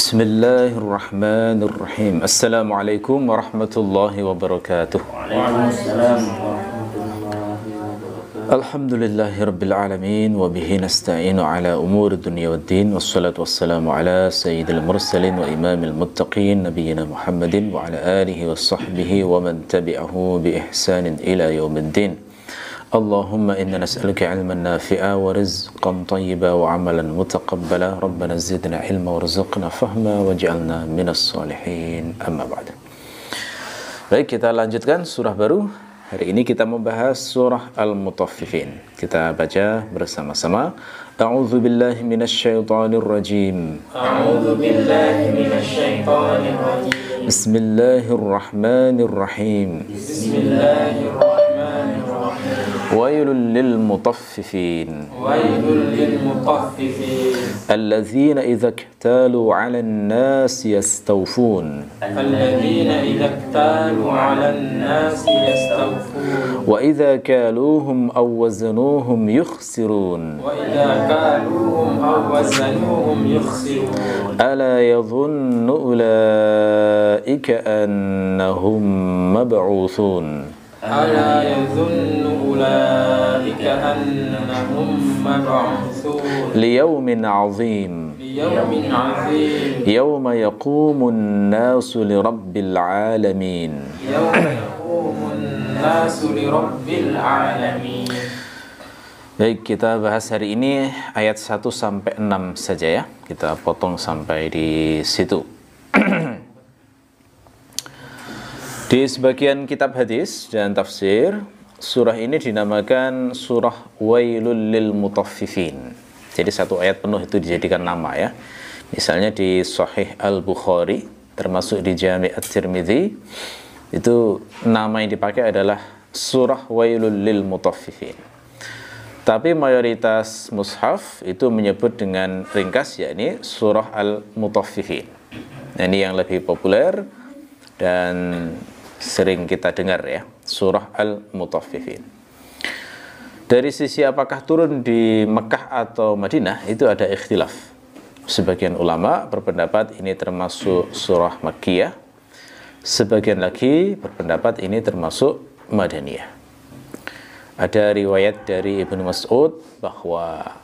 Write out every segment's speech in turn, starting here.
بسم الله الرحمن الرحيم السلام عليكم ورحمة الله وبركاته وعليكم السلام ورحمة الله وبركاته الحمد لله رب العالمين وبه نستعين على أمور الدنيا والدين والصلاة والسلام على سيد المرسلين وإمام المتقين نبينا محمد وعلى آله وصحبه ومن تبعه بإحسان إلى يوم الدين اللهم إنا نسألك علما نافعا ورزقا طيبا وعملا متقبلا ربنا زدنا علما ورزقنا فهما وجعلنا من الصالحين أما بعد Baik kita lanjutkan surah baru Hari ini kita membahas surah Al-Mutaffifin Kita baca bersama-sama أعوذ billahi من الشيطان الرجيم أعوذ بالله من الشيطان الرجيم بسم الله الرحمن الرحيم ويل للمطففين ويل للمطففين الذين إذا اكتالوا على الناس يستوفون الذين إذا اكتالوا على الناس يستوفون وإذا كالوهم أو وزنوهم يخسرون وإذا كالوهم أو وزنوهم يخسرون ألا يظن أولئك أنهم مبعوثون ألا يظن أولئك أنهم مبعوثون ليوم عظيم ليوم عظيم يوم يقوم الناس لرب العالمين يوم يقوم الناس Baik, kita bahas hari ini ayat 1 sampai 6 saja ya. Kita potong sampai di situ. Di sebagian kitab hadis dan tafsir, surah ini dinamakan surah Wailul lil mutaffifin. Jadi satu ayat penuh itu dijadikan nama ya. Misalnya di Sahih Al-Bukhari termasuk di Jami At-Tirmidzi itu nama yang dipakai adalah surah Wailul lil mutaffifin. Tapi mayoritas mushaf itu menyebut dengan ringkas yakni surah Al-Mutaffifin. Nah, ini yang lebih populer dan sering kita dengar ya, surah Al-Mutaffifin. Dari sisi apakah turun di Mekah atau Madinah itu ada ikhtilaf. Sebagian ulama berpendapat ini termasuk surah Makkiyah. Sebagian lagi berpendapat ini termasuk Madaniyah. Ada riwayat dari Ibnu Mas'ud bahwa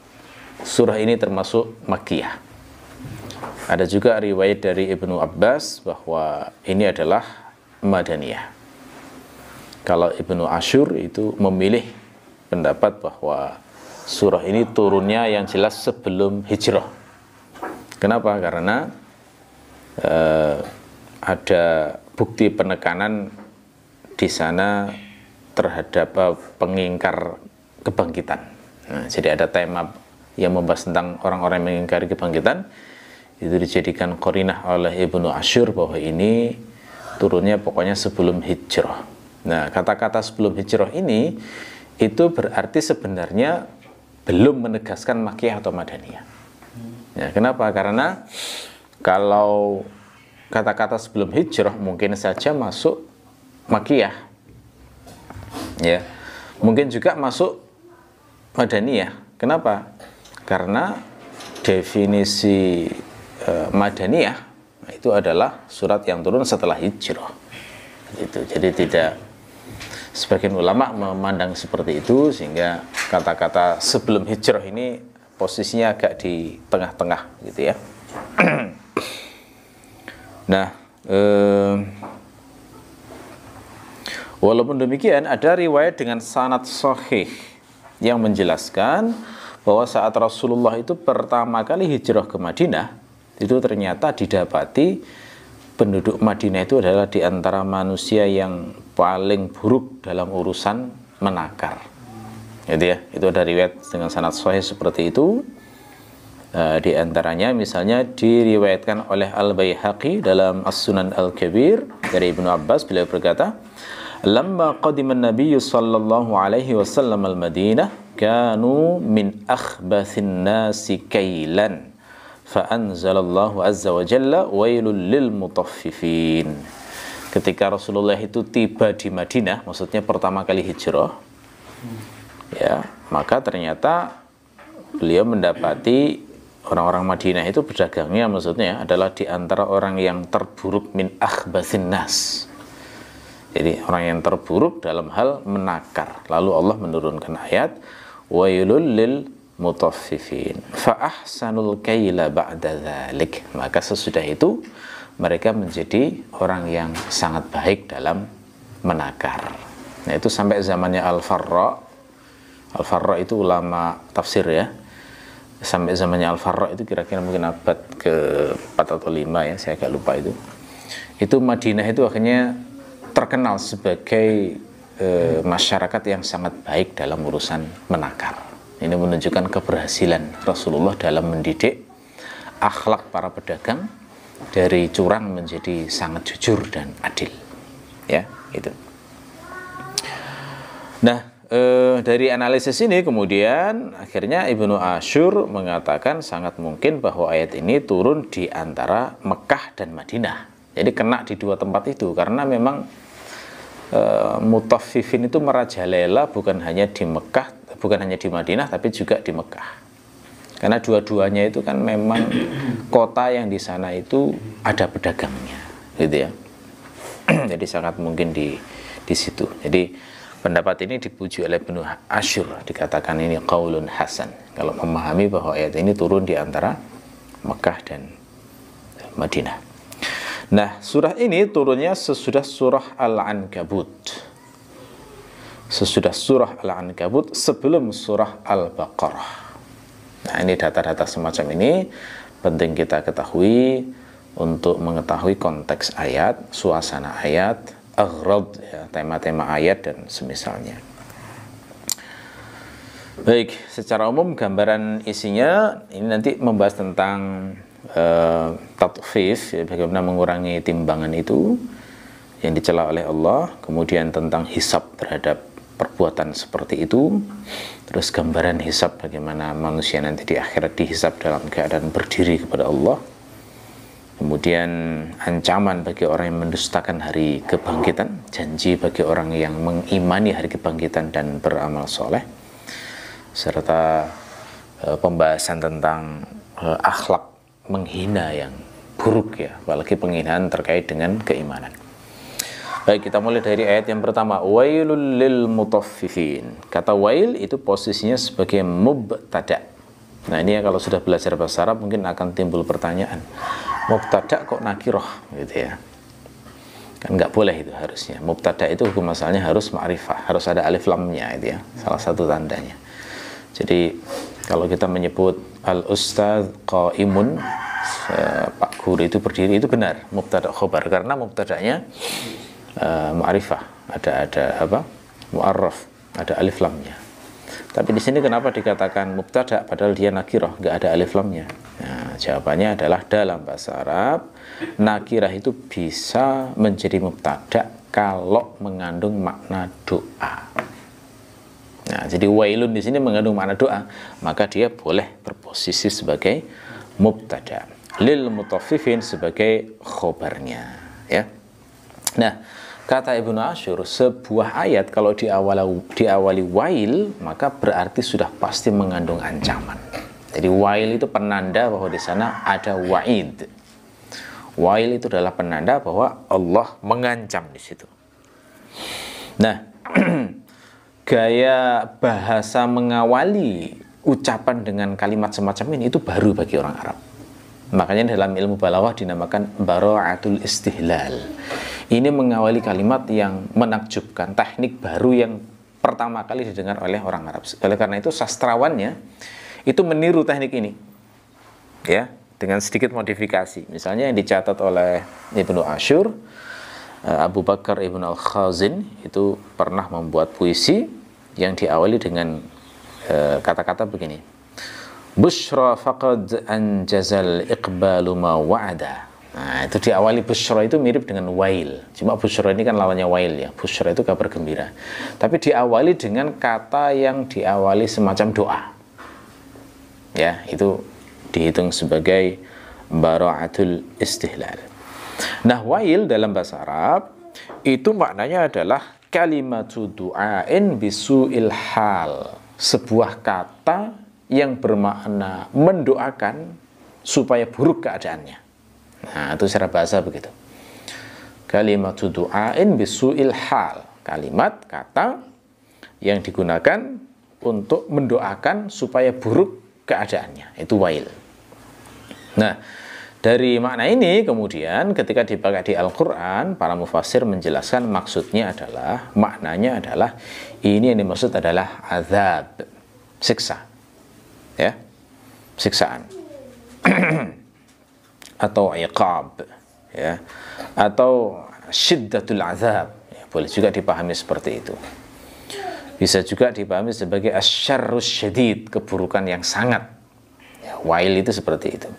surah ini termasuk Makkiyah. Ada juga riwayat dari Ibnu Abbas bahwa ini adalah Madaniyah. Kalau Ibnu Asyur itu memilih pendapat bahwa surah ini turunnya yang jelas sebelum hijrah. Kenapa? Karena uh, ada bukti penekanan di sana terhadap eh, pengingkar kebangkitan. Nah, jadi ada tema yang membahas tentang orang-orang yang mengingkari kebangkitan itu dijadikan korinah oleh Ibnu Asyur bahwa ini turunnya pokoknya sebelum hijrah. Nah, kata-kata sebelum hijrah ini itu berarti sebenarnya belum menegaskan makiyah atau madaniyah. Ya, kenapa? Karena kalau kata-kata sebelum hijrah mungkin saja masuk makiyah. Ya. Mungkin juga masuk madaniyah. Kenapa? Karena definisi uh, madaniyah Nah, itu adalah surat yang turun setelah hijrah. Itu. Jadi tidak sebagian ulama memandang seperti itu sehingga kata-kata sebelum hijrah ini posisinya agak di tengah-tengah gitu ya. nah, um, walaupun demikian ada riwayat dengan sanad sahih yang menjelaskan bahwa saat Rasulullah itu pertama kali hijrah ke Madinah itu ternyata didapati penduduk Madinah itu adalah di antara manusia yang paling buruk dalam urusan menakar. Gitu ya, itu ada riwayat dengan sanad sahih seperti itu. E, di antaranya misalnya diriwayatkan oleh Al Baihaqi dalam As Sunan Al Kabir dari Ibnu Abbas beliau berkata, "Lamma qadima Nabi sallallahu alaihi wasallam al Madinah, kanu min akhbathin nasi kailan." fa'anzalallahu azza wa jalla wailul lil mutaffifin ketika Rasulullah itu tiba di Madinah maksudnya pertama kali hijrah ya maka ternyata beliau mendapati orang-orang Madinah itu berdagangnya maksudnya adalah di antara orang yang terburuk min akhbasin nas jadi orang yang terburuk dalam hal menakar lalu Allah menurunkan ayat wailul lil mutaffifin fa ahsanul kaila ba'da dhalik. maka sesudah itu mereka menjadi orang yang sangat baik dalam menakar nah itu sampai zamannya al-farra al-farra itu ulama tafsir ya sampai zamannya al-farra itu kira-kira mungkin abad ke 4 atau 5 ya saya agak lupa itu itu Madinah itu akhirnya terkenal sebagai e, masyarakat yang sangat baik dalam urusan menakar ini menunjukkan keberhasilan Rasulullah dalam mendidik akhlak para pedagang dari curang menjadi sangat jujur dan adil. Ya, itu. Nah, eh, dari analisis ini kemudian akhirnya Ibnu Asyur mengatakan sangat mungkin bahwa ayat ini turun di antara Mekah dan Madinah. Jadi kena di dua tempat itu karena memang Uh, eh, mutafifin itu merajalela bukan hanya di Mekah bukan hanya di Madinah tapi juga di Mekah. Karena dua-duanya itu kan memang kota yang di sana itu ada pedagangnya, gitu ya. Jadi sangat mungkin di di situ. Jadi pendapat ini dipuji oleh Ibnu Asyur dikatakan ini qaulun hasan. Kalau memahami bahwa ayat ini turun di antara Mekah dan Madinah. Nah, surah ini turunnya sesudah surah Al-Ankabut sesudah surah Al-Ankabut sebelum surah Al-Baqarah. Nah, ini data-data semacam ini penting kita ketahui untuk mengetahui konteks ayat, suasana ayat, aghrad ya, tema-tema ayat dan semisalnya. Baik, secara umum gambaran isinya ini nanti membahas tentang uh, tatfif, ya, bagaimana mengurangi timbangan itu yang dicela oleh Allah, kemudian tentang hisab terhadap perbuatan seperti itu terus gambaran hisap bagaimana manusia nanti di akhirat dihisab dalam keadaan berdiri kepada Allah kemudian ancaman bagi orang yang mendustakan hari kebangkitan janji bagi orang yang mengimani hari kebangkitan dan beramal soleh serta e, pembahasan tentang e, akhlak menghina yang buruk ya apalagi penghinaan terkait dengan keimanan Baik, kita mulai dari ayat yang pertama. Wailul lil mutaffifin. Kata wail itu posisinya sebagai mubtada. Nah, ini ya kalau sudah belajar bahasa Arab mungkin akan timbul pertanyaan. Mubtada kok nakiroh gitu ya. Kan nggak boleh itu harusnya. Mubtada itu hukum asalnya harus ma'rifah, harus ada alif lamnya itu ya. Salah satu tandanya. Jadi kalau kita menyebut al ustaz qaimun Pak guru itu berdiri itu benar mubtada khobar karena mubtadanya Eh, ma'rifah, ada ada apa? mu'arraf, ada alif lamnya. Tapi di sini kenapa dikatakan mubtada padahal dia nakirah, nggak ada alif lamnya? Nah, jawabannya adalah dalam bahasa Arab nakirah itu bisa menjadi mubtada kalau mengandung makna doa. Nah, jadi wailun di sini mengandung makna doa, maka dia boleh berposisi sebagai mubtada. Lil mutaffifin sebagai khobarnya, ya. Nah, Kata Ibnu Ashur, sebuah ayat kalau diawali, diawali wail, maka berarti sudah pasti mengandung ancaman. Jadi wail itu penanda bahwa di sana ada wa'id. Wail itu adalah penanda bahwa Allah mengancam di situ. Nah, gaya bahasa mengawali ucapan dengan kalimat semacam ini itu baru bagi orang Arab. Makanya dalam ilmu balawah dinamakan baro'atul istihlal ini mengawali kalimat yang menakjubkan, teknik baru yang pertama kali didengar oleh orang Arab. Oleh karena itu sastrawannya itu meniru teknik ini. Ya, dengan sedikit modifikasi. Misalnya yang dicatat oleh Ibnu Ashur, eh, Abu Bakar Ibnu Al-Khazin itu pernah membuat puisi yang diawali dengan eh, kata-kata begini. Bushra faqad anjazal iqbalu ma wa'ada Nah, itu diawali busro itu mirip dengan wail. Cuma busro ini kan lawannya wail ya. busro itu kabar gembira. Tapi diawali dengan kata yang diawali semacam doa. Ya, itu dihitung sebagai bara'atul istihlal. Nah, wail dalam bahasa Arab itu maknanya adalah kalimatu du'ain bisu'il hal. Sebuah kata yang bermakna mendoakan supaya buruk keadaannya. Nah, itu secara bahasa begitu. Kalimat du'ain bisu'il hal. Kalimat, kata yang digunakan untuk mendoakan supaya buruk keadaannya. Itu wail. Nah, dari makna ini kemudian ketika dipakai di Al-Quran, para mufasir menjelaskan maksudnya adalah, maknanya adalah, ini yang dimaksud adalah azab, siksa. Ya, siksaan. atau iqab ya atau syiddatul azab ya, boleh juga dipahami seperti itu bisa juga dipahami sebagai asyarrus syadid keburukan yang sangat ya, wail itu seperti itu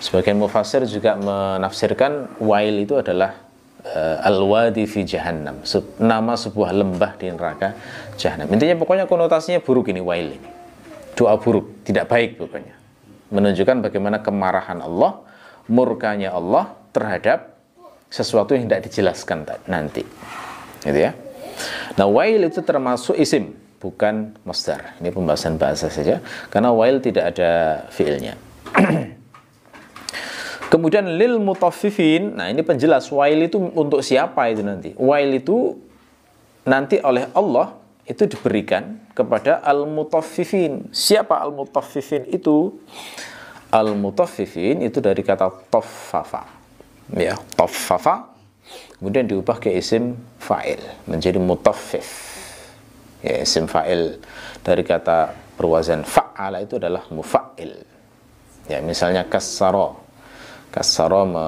sebagian mufasir juga menafsirkan wail itu adalah uh, al-wadi fi jahannam nama sebuah lembah di neraka jahannam intinya pokoknya konotasinya buruk ini wail ini doa buruk tidak baik pokoknya menunjukkan bagaimana kemarahan Allah, murkanya Allah terhadap sesuatu yang tidak dijelaskan nanti. Gitu ya. Nah, wail itu termasuk isim, bukan masdar. Ini pembahasan bahasa saja karena wail tidak ada fiilnya. Kemudian lil mutaffifin. Nah, ini penjelas wail itu untuk siapa itu nanti. Wail itu nanti oleh Allah itu diberikan kepada al-mutaffifin. Siapa al-mutaffifin itu? Al-mutaffifin itu dari kata toffafa. Ya, toffafa kemudian diubah ke isim fa'il menjadi mutaffif. Ya, isim fa'il dari kata berwazan fa'ala itu adalah mufa'il. Ya, misalnya kasaro kasaro me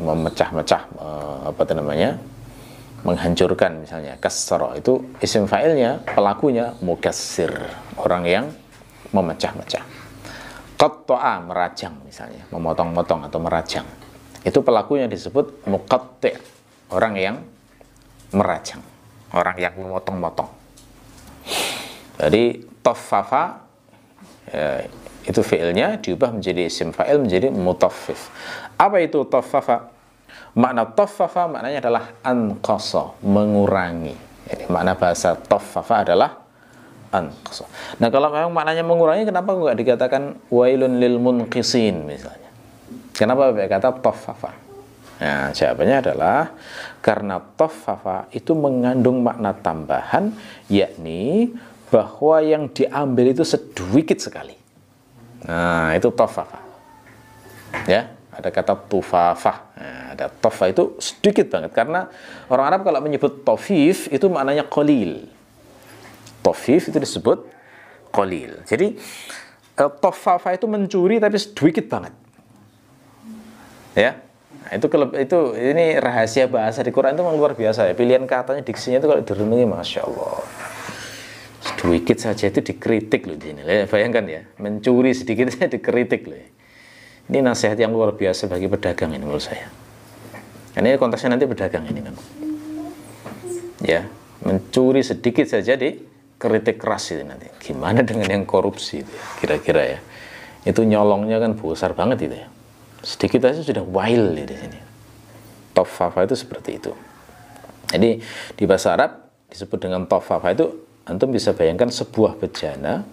memecah-mecah me, apa namanya? menghancurkan misalnya kasro itu isim fa'ilnya pelakunya mukasir orang yang memecah-mecah qatta'a merajang misalnya memotong-motong atau merajang itu pelakunya disebut muqatti orang yang merajang orang yang memotong-motong jadi toffafa ya, itu fi'ilnya diubah menjadi isim fa'il menjadi mutaffif apa itu toffafa Makna toffafa maknanya adalah anqasa, mengurangi. Jadi makna bahasa toffafa adalah anqasa. Nah, kalau memang maknanya mengurangi kenapa enggak dikatakan wailun lil munqisin misalnya? Kenapa Bapak kata toffafa? Nah, jawabannya adalah karena toffafa itu mengandung makna tambahan yakni bahwa yang diambil itu sedikit sekali. Nah, itu toffafa. Ya, ada kata tufafah. Nah, ada tofa itu sedikit banget karena orang Arab kalau menyebut tofif itu maknanya kolil. Tofif itu disebut kolil. Jadi eh, tofafa itu mencuri tapi sedikit banget. Ya, Nah, itu itu ini rahasia bahasa di Quran itu memang luar biasa ya. Pilihan katanya diksinya itu kalau direnungi masya Allah. Sedikit saja itu dikritik loh di sini. Bayangkan ya, mencuri sedikit saja dikritik loh. Ya. Ini nasihat yang luar biasa bagi pedagang ini menurut saya. ini konteksnya nanti pedagang ini kan. Ya, mencuri sedikit saja di kritik keras itu nanti. Gimana dengan yang korupsi kira-kira ya. Itu nyolongnya kan besar banget itu ya. Sedikit aja sudah wild ya di sini. Tofafa itu seperti itu. Jadi di bahasa Arab disebut dengan tofafa itu antum bisa bayangkan sebuah bejana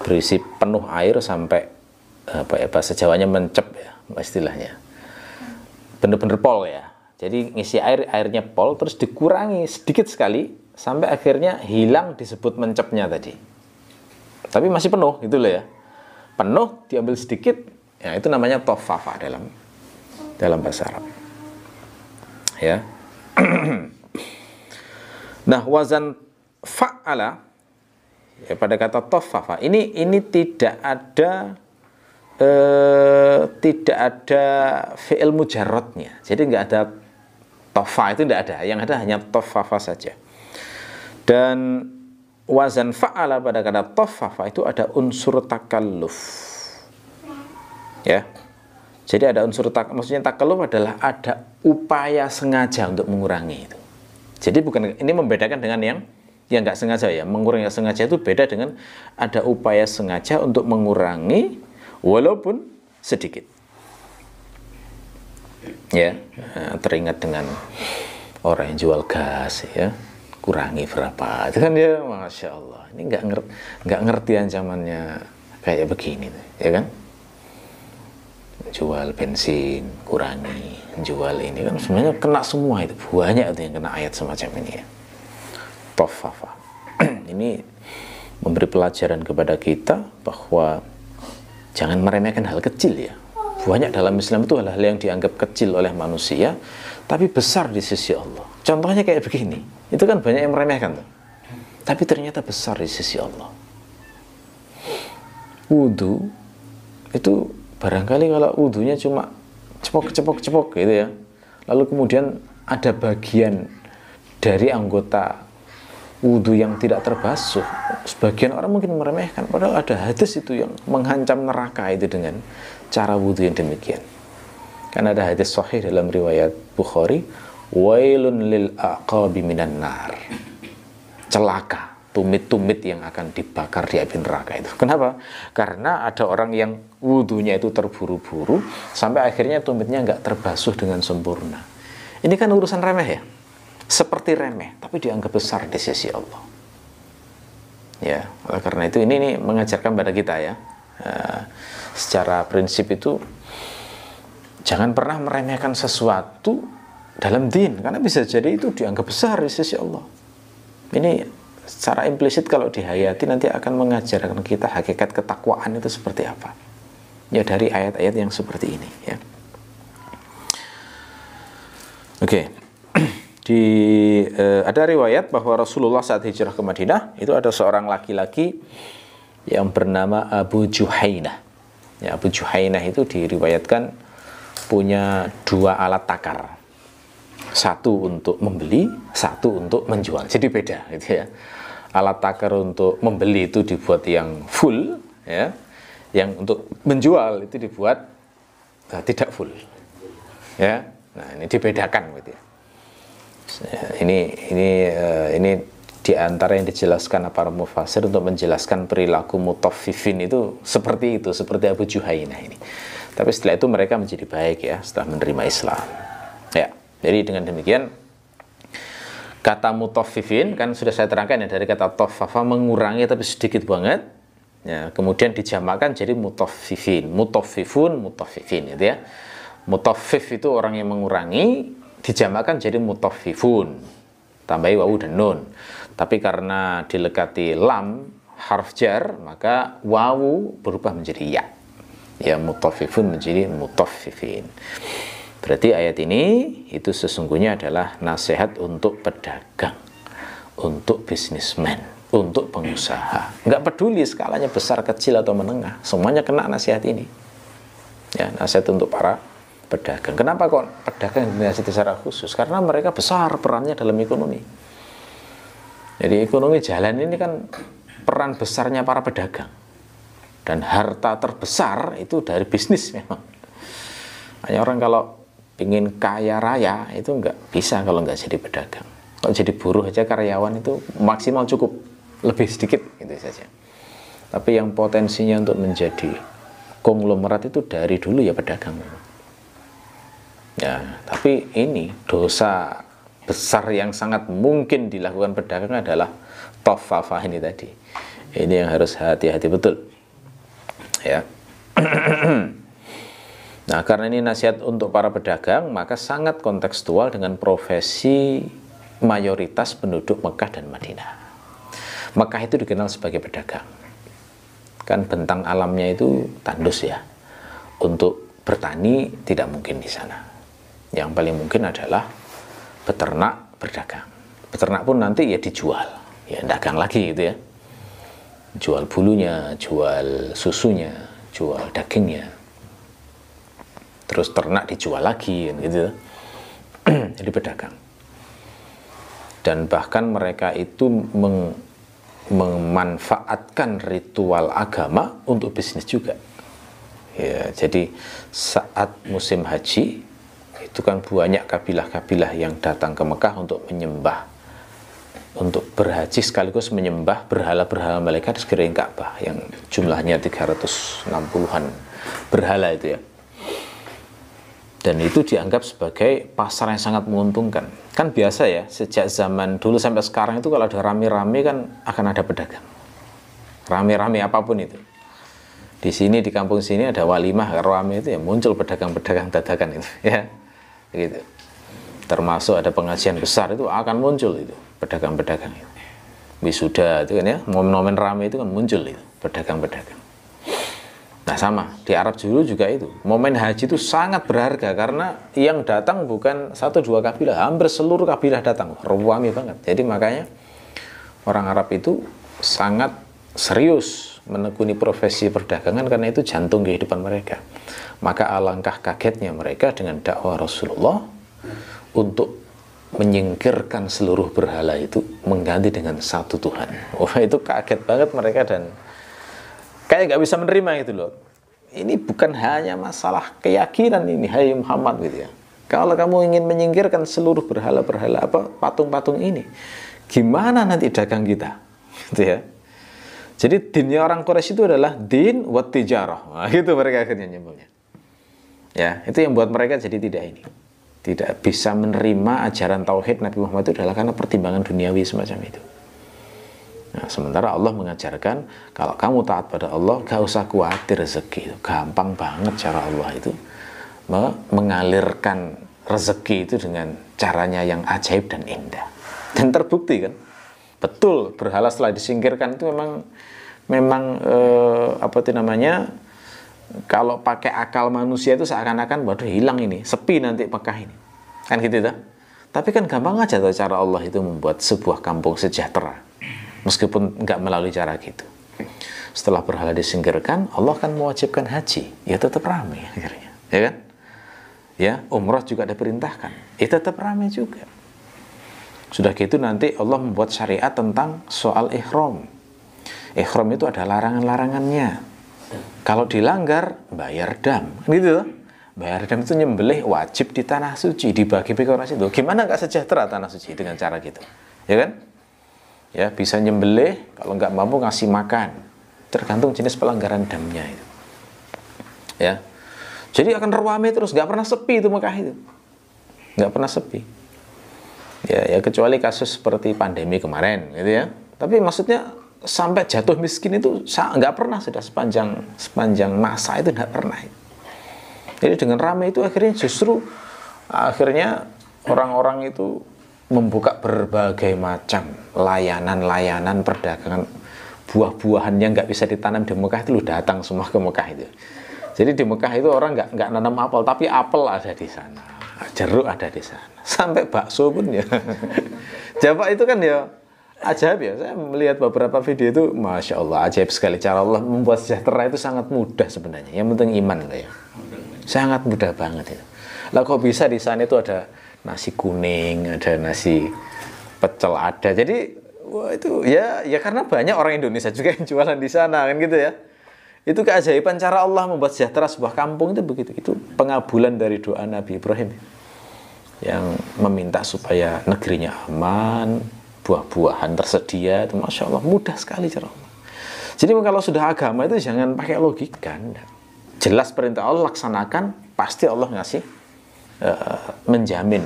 berisi penuh air sampai apa ya bahasa Jawanya mencep ya istilahnya bener-bener pol ya jadi ngisi air airnya pol terus dikurangi sedikit sekali sampai akhirnya hilang disebut mencepnya tadi tapi masih penuh gitu loh ya penuh diambil sedikit ya itu namanya tofafa dalam dalam bahasa Arab ya nah wazan fa'ala ya, pada kata tofafa ini ini tidak ada eh, tidak ada fi'il mujarotnya. Jadi nggak ada tofa itu tidak ada. Yang ada hanya tofafa saja. Dan wazan fa'ala pada kata tofafa itu ada unsur takalluf. Ya. Jadi ada unsur tak, maksudnya takalluf adalah ada upaya sengaja untuk mengurangi itu. Jadi bukan ini membedakan dengan yang yang nggak sengaja ya. Mengurangi sengaja itu beda dengan ada upaya sengaja untuk mengurangi walaupun sedikit. Ya, eh, teringat dengan orang yang jual gas ya, kurangi berapa. Itu kan ya, masya Allah, ini nggak ngerti, nggak ngerti ancamannya kayak begini, ya kan? Jual bensin, kurangi, jual ini kan sebenarnya kena semua itu banyak itu yang kena ayat semacam ini ya. Tofafa. ini memberi pelajaran kepada kita bahwa Jangan meremehkan hal kecil ya. Banyak dalam Islam itu hal-hal yang dianggap kecil oleh manusia, tapi besar di sisi Allah. Contohnya kayak begini, itu kan banyak yang meremehkan tuh. Tapi ternyata besar di sisi Allah. Wudhu itu barangkali kalau wudhunya cuma cepok-cepok-cepok gitu ya. Lalu kemudian ada bagian dari anggota wudhu yang tidak terbasuh sebagian orang mungkin meremehkan padahal ada hadis itu yang mengancam neraka itu dengan cara wudhu yang demikian kan ada hadis sahih dalam riwayat Bukhari wailun lil aqabi minan nar celaka tumit-tumit yang akan dibakar di api neraka itu. Kenapa? Karena ada orang yang wudhunya itu terburu-buru sampai akhirnya tumitnya nggak terbasuh dengan sempurna. Ini kan urusan remeh ya seperti remeh, tapi dianggap besar di sisi Allah. Ya, oleh karena itu ini, ini mengajarkan pada kita ya, uh, secara prinsip itu jangan pernah meremehkan sesuatu dalam din, karena bisa jadi itu dianggap besar di sisi Allah. Ini secara implisit kalau dihayati nanti akan mengajarkan kita hakikat ketakwaan itu seperti apa. Ya dari ayat-ayat yang seperti ini ya. Oke. Okay. di eh, ada riwayat bahwa Rasulullah saat hijrah ke Madinah itu ada seorang laki-laki yang bernama Abu Juhainah. Ya, Abu Juhainah itu diriwayatkan punya dua alat takar. Satu untuk membeli, satu untuk menjual. Jadi beda gitu ya. Alat takar untuk membeli itu dibuat yang full ya. Yang untuk menjual itu dibuat uh, tidak full. Ya. Nah, ini dibedakan gitu ya ini ini uh, ini di antara yang dijelaskan para mufasir untuk menjelaskan perilaku mutafifin itu seperti itu, seperti Abu Juhaina ini. Tapi setelah itu mereka menjadi baik ya setelah menerima Islam. Ya, jadi dengan demikian kata mutafifin kan sudah saya terangkan ya dari kata tofafa mengurangi tapi sedikit banget. Ya, kemudian dijamakan jadi mutafifin, mutafifun, mutafifin itu ya. Mutafif itu orang yang mengurangi, dijamakan jadi mutafifun tambahi wawu dan nun tapi karena dilekati lam harf jar maka wawu berubah menjadi ya ya mutafifun menjadi mutafifin berarti ayat ini itu sesungguhnya adalah nasihat untuk pedagang untuk bisnismen untuk pengusaha nggak peduli skalanya besar kecil atau menengah semuanya kena nasihat ini ya nasihat untuk para pedagang. Kenapa kok pedagang diintimidasi secara khusus? Karena mereka besar perannya dalam ekonomi. Jadi ekonomi jalan ini kan peran besarnya para pedagang. Dan harta terbesar itu dari bisnis memang. Hanya orang kalau ingin kaya raya itu nggak bisa kalau nggak jadi pedagang. Kalau jadi buruh aja karyawan itu maksimal cukup lebih sedikit gitu saja. Tapi yang potensinya untuk menjadi konglomerat itu dari dulu ya pedagang memang. Ya, tapi ini dosa besar yang sangat mungkin dilakukan pedagang adalah tofafah ini tadi. Ini yang harus hati-hati betul. Ya. nah, karena ini nasihat untuk para pedagang, maka sangat kontekstual dengan profesi mayoritas penduduk Mekah dan Madinah. Mekah itu dikenal sebagai pedagang. Kan bentang alamnya itu tandus ya. Untuk bertani tidak mungkin di sana yang paling mungkin adalah peternak berdagang. Peternak pun nanti ya dijual, ya dagang lagi gitu ya. Jual bulunya, jual susunya, jual dagingnya. Terus ternak dijual lagi gitu. Ya. Jadi pedagang. Dan bahkan mereka itu meng memanfaatkan ritual agama untuk bisnis juga. Ya, jadi saat musim haji itu kan banyak kabilah-kabilah yang datang ke Mekah untuk menyembah untuk berhaji sekaligus menyembah berhala-berhala mereka di sekeliling Ka'bah yang jumlahnya 360-an berhala itu ya dan itu dianggap sebagai pasar yang sangat menguntungkan kan biasa ya sejak zaman dulu sampai sekarang itu kalau ada rame-rame kan akan ada pedagang rame-rame apapun itu di sini di kampung sini ada walimah rame itu ya muncul pedagang-pedagang dadakan itu ya gitu termasuk ada pengajian besar itu akan muncul itu pedagang-pedagang itu wisuda itu kan ya momen-momen ramai itu kan muncul itu pedagang-pedagang nah sama di Arab dulu juga itu momen haji itu sangat berharga karena yang datang bukan satu dua kabilah hampir seluruh kabilah datang ruwami banget jadi makanya orang Arab itu sangat serius menekuni profesi perdagangan karena itu jantung kehidupan mereka. Maka alangkah kagetnya mereka dengan dakwah Rasulullah untuk menyingkirkan seluruh berhala itu mengganti dengan satu Tuhan. Wah itu kaget banget mereka dan kayak nggak bisa menerima gitu loh. Ini bukan hanya masalah keyakinan ini, Hai Muhammad gitu ya. Kalau kamu ingin menyingkirkan seluruh berhala-berhala apa patung-patung ini, gimana nanti dagang kita? Gitu ya. Jadi dinnya orang Quraisy itu adalah din wa tijarah. Nah, gitu mereka akhirnya nyebutnya. Ya, itu yang buat mereka jadi tidak ini. Tidak bisa menerima ajaran tauhid Nabi Muhammad itu adalah karena pertimbangan duniawi semacam itu. Nah, sementara Allah mengajarkan kalau kamu taat pada Allah, gak usah khawatir rezeki itu. Gampang banget cara Allah itu mengalirkan rezeki itu dengan caranya yang ajaib dan indah. Dan terbukti kan? Betul, berhala setelah disingkirkan itu memang memang eh, apa itu namanya kalau pakai akal manusia itu seakan-akan waduh hilang ini sepi nanti Mekah ini kan gitu dah tapi kan gampang aja tuh cara Allah itu membuat sebuah kampung sejahtera meskipun nggak melalui cara gitu setelah berhala disingkirkan Allah akan mewajibkan haji ya tetap ramai akhirnya ya kan ya umroh juga diperintahkan ya tetap ramai juga sudah gitu nanti Allah membuat syariat tentang soal ihram Ikhram itu ada larangan-larangannya. Kalau dilanggar, bayar dam. Kan gitu Bayar dam itu nyembelih wajib di tanah suci, dibagi-bagi orang situ. Gimana nggak sejahtera tanah suci dengan cara gitu? Ya kan? Ya, bisa nyembelih, kalau nggak mampu ngasih makan. Tergantung jenis pelanggaran damnya itu. Ya. Jadi akan ruame terus, nggak pernah sepi itu Mekah itu. Nggak pernah sepi. Ya, ya kecuali kasus seperti pandemi kemarin gitu ya. Tapi maksudnya sampai jatuh miskin itu nggak pernah sudah sepanjang sepanjang masa itu nggak pernah. Jadi dengan ramai itu akhirnya justru akhirnya orang-orang itu membuka berbagai macam layanan-layanan perdagangan buah-buahan yang nggak bisa ditanam di Mekah itu datang semua ke Mekah itu. Jadi di Mekah itu orang nggak nggak nanam apel, tapi apel ada di sana, jeruk ada di sana, sampai bakso pun ya. Jawa itu kan ya ajaib ya. Saya melihat beberapa video itu, masya Allah, ajaib sekali. Cara Allah membuat sejahtera itu sangat mudah sebenarnya. Yang penting iman lah ya. Sangat mudah banget itu. Ya. Lah kok bisa di sana itu ada nasi kuning, ada nasi pecel ada. Jadi wah itu ya ya karena banyak orang Indonesia juga yang jualan di sana kan gitu ya. Itu keajaiban cara Allah membuat sejahtera sebuah kampung itu begitu. Itu pengabulan dari doa Nabi Ibrahim ya, yang meminta supaya negerinya aman, buah-buahan tersedia itu masya Allah mudah sekali cara Jadi kalau sudah agama itu jangan pakai logika, jelas perintah Allah laksanakan pasti Allah ngasih uh, menjamin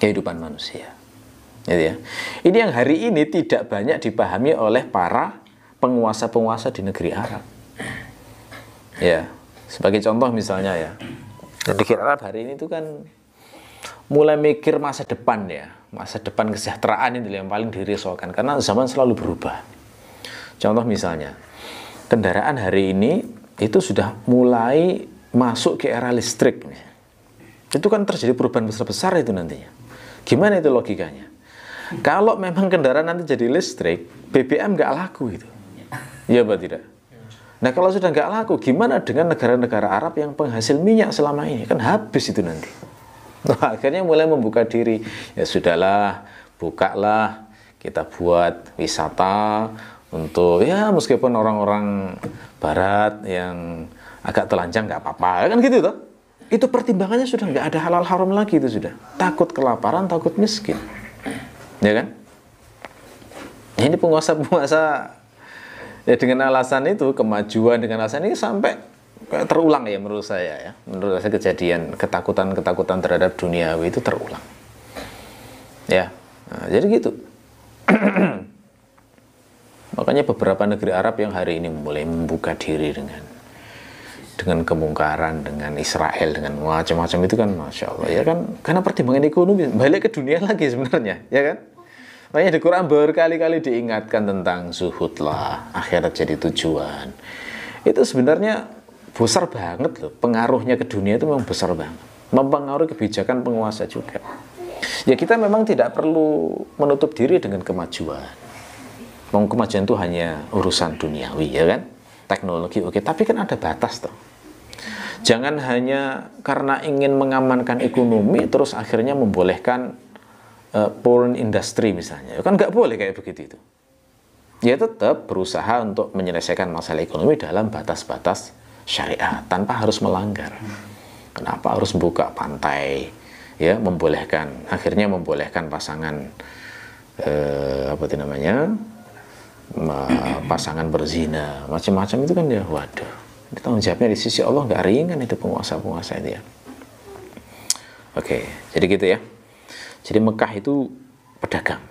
kehidupan manusia. Gitu ya. Ini yang hari ini tidak banyak dipahami oleh para penguasa-penguasa di negeri Arab. Ya, sebagai contoh misalnya ya, negeri Arab hari ini itu kan mulai mikir masa depan ya masa depan kesejahteraan itu yang paling dirisaukan karena zaman selalu berubah. Contoh misalnya, kendaraan hari ini itu sudah mulai masuk ke era listrik. Itu kan terjadi perubahan besar-besar itu nantinya. Gimana itu logikanya? Kalau memang kendaraan nanti jadi listrik, BBM nggak laku itu. Ya apa tidak? Nah kalau sudah nggak laku, gimana dengan negara-negara Arab yang penghasil minyak selama ini? Kan habis itu nanti. Nah, akhirnya mulai membuka diri. Ya sudahlah, bukalah kita buat wisata untuk ya meskipun orang-orang barat yang agak telanjang nggak apa-apa kan gitu tuh itu pertimbangannya sudah nggak ada halal haram lagi itu sudah takut kelaparan takut miskin ya kan ini penguasa penguasa ya dengan alasan itu kemajuan dengan alasan ini sampai terulang ya menurut saya ya. Menurut saya kejadian ketakutan-ketakutan terhadap duniawi itu terulang. Ya. Nah, jadi gitu. Makanya beberapa negeri Arab yang hari ini mulai membuka diri dengan dengan kemungkaran, dengan Israel, dengan macam-macam itu kan masya Allah ya kan karena pertimbangan ekonomi balik ke dunia lagi sebenarnya ya kan makanya di Quran berkali-kali diingatkan tentang zuhud lah akhirat jadi tujuan itu sebenarnya besar banget loh pengaruhnya ke dunia itu memang besar banget mempengaruhi kebijakan penguasa juga ya kita memang tidak perlu menutup diri dengan kemajuan mau kemajuan itu hanya urusan duniawi ya kan teknologi oke tapi kan ada batas tuh jangan hanya karena ingin mengamankan ekonomi terus akhirnya membolehkan uh, porn industry misalnya kan nggak boleh kayak begitu itu ya tetap berusaha untuk menyelesaikan masalah ekonomi dalam batas-batas syariah tanpa harus melanggar. Kenapa harus buka pantai? Ya, membolehkan. Akhirnya membolehkan pasangan eh, apa itu namanya? pasangan berzina, macam-macam itu kan ya waduh. Ini tanggung jawabnya di sisi Allah nggak ringan itu penguasa-penguasa itu ya. Oke, jadi gitu ya. Jadi Mekah itu pedagang,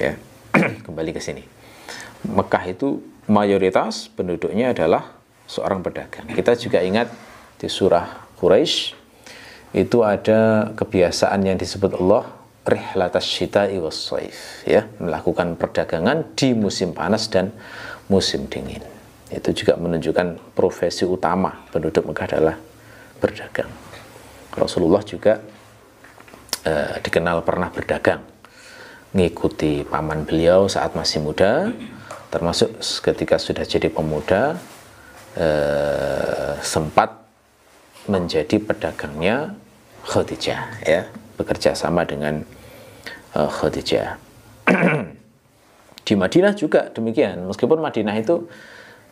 ya. Kembali ke sini. Mekah itu mayoritas penduduknya adalah seorang pedagang. Kita juga ingat di surah Quraisy itu ada kebiasaan yang disebut Allah rihlatas syita'i wassaif ya, melakukan perdagangan di musim panas dan musim dingin. Itu juga menunjukkan profesi utama penduduk Mekah adalah berdagang. Rasulullah juga eh, dikenal pernah berdagang, mengikuti paman beliau saat masih muda, termasuk ketika sudah jadi pemuda, eh, sempat menjadi pedagangnya Khadijah ya bekerja sama dengan eh, Khadijah di Madinah juga demikian meskipun Madinah itu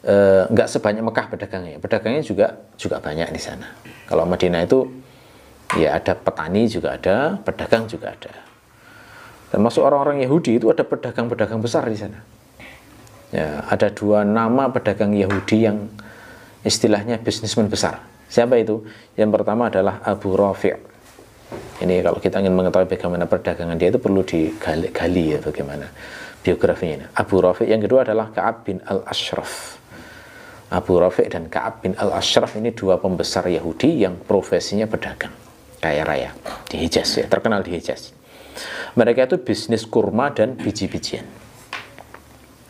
eh, nggak eh, sebanyak Mekah pedagangnya pedagangnya juga juga banyak di sana kalau Madinah itu ya ada petani juga ada pedagang juga ada termasuk orang-orang Yahudi itu ada pedagang-pedagang besar di sana ya ada dua nama pedagang Yahudi yang istilahnya bisnismen besar. Siapa itu? Yang pertama adalah Abu Rafi'. Ini kalau kita ingin mengetahui bagaimana perdagangan dia itu perlu digali gali ya bagaimana biografinya. Abu Rafi' yang kedua adalah Ka'ab bin Al-Ashraf. Abu Rafi' dan Ka'ab bin Al-Ashraf ini dua pembesar Yahudi yang profesinya pedagang kaya raya di Hijaz ya, terkenal di Hijaz. Mereka itu bisnis kurma dan biji-bijian.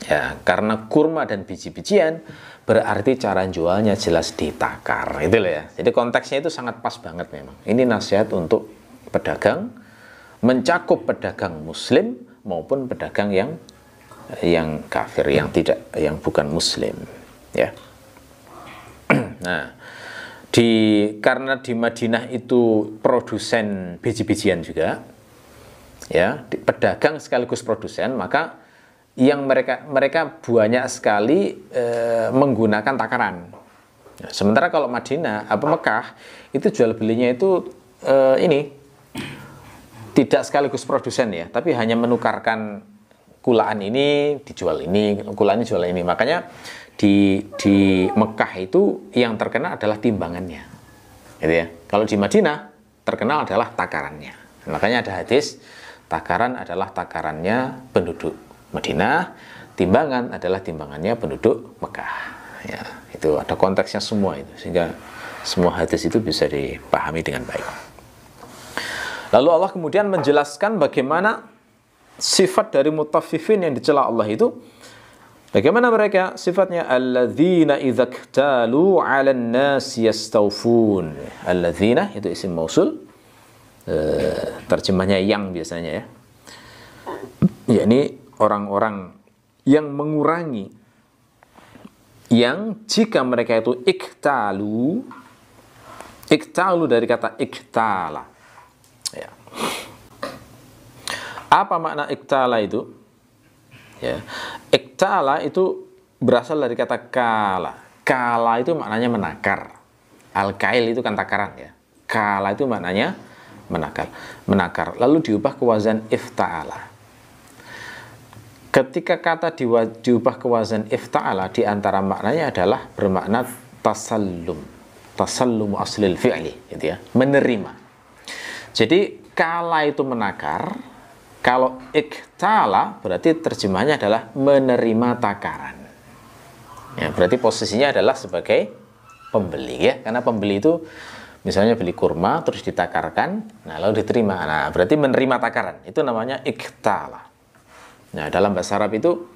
Ya, karena kurma dan biji-bijian, berarti cara jualnya jelas ditakar itu loh ya jadi konteksnya itu sangat pas banget memang ini nasihat untuk pedagang mencakup pedagang muslim maupun pedagang yang yang kafir yang tidak yang bukan muslim ya nah di karena di Madinah itu produsen biji-bijian juga ya pedagang sekaligus produsen maka yang mereka mereka banyak sekali e, menggunakan takaran. sementara kalau Madinah apa Mekah itu jual belinya itu e, ini tidak sekaligus produsen ya, tapi hanya menukarkan kulaan ini dijual ini, kulaan ini jual ini. Makanya di di Mekah itu yang terkena adalah timbangannya. Gitu ya. Kalau di Madinah terkenal adalah takarannya. Makanya ada hadis takaran adalah takarannya penduduk. Madinah, timbangan adalah timbangannya penduduk Mekah. Ya, itu ada konteksnya semua itu sehingga semua hadis itu bisa dipahami dengan baik. Lalu Allah kemudian menjelaskan bagaimana sifat dari mutaffifin yang dicela Allah itu Bagaimana mereka sifatnya alladzina idzaktalu 'alan nas yastawfun. Alladzina itu isim mausul. Eh, terjemahnya yang biasanya ya. Ya ini orang-orang yang mengurangi yang jika mereka itu iktalu iktalu dari kata iktala ya. apa makna iktala itu ya iktala itu berasal dari kata kala kala itu maknanya menakar alkail itu kan takaran ya kala itu maknanya menakar menakar lalu diubah ke wazan iftaala Ketika kata diubah ke wazan ifta'ala di antara maknanya adalah bermakna tasallum. Tasallum aslil fi'li, gitu ya. Menerima. Jadi kala itu menakar, kalau iktala berarti terjemahnya adalah menerima takaran. Ya, berarti posisinya adalah sebagai pembeli ya, karena pembeli itu misalnya beli kurma terus ditakarkan, nah lalu diterima. Nah, berarti menerima takaran. Itu namanya iktala. Nah, dalam bahasa Arab itu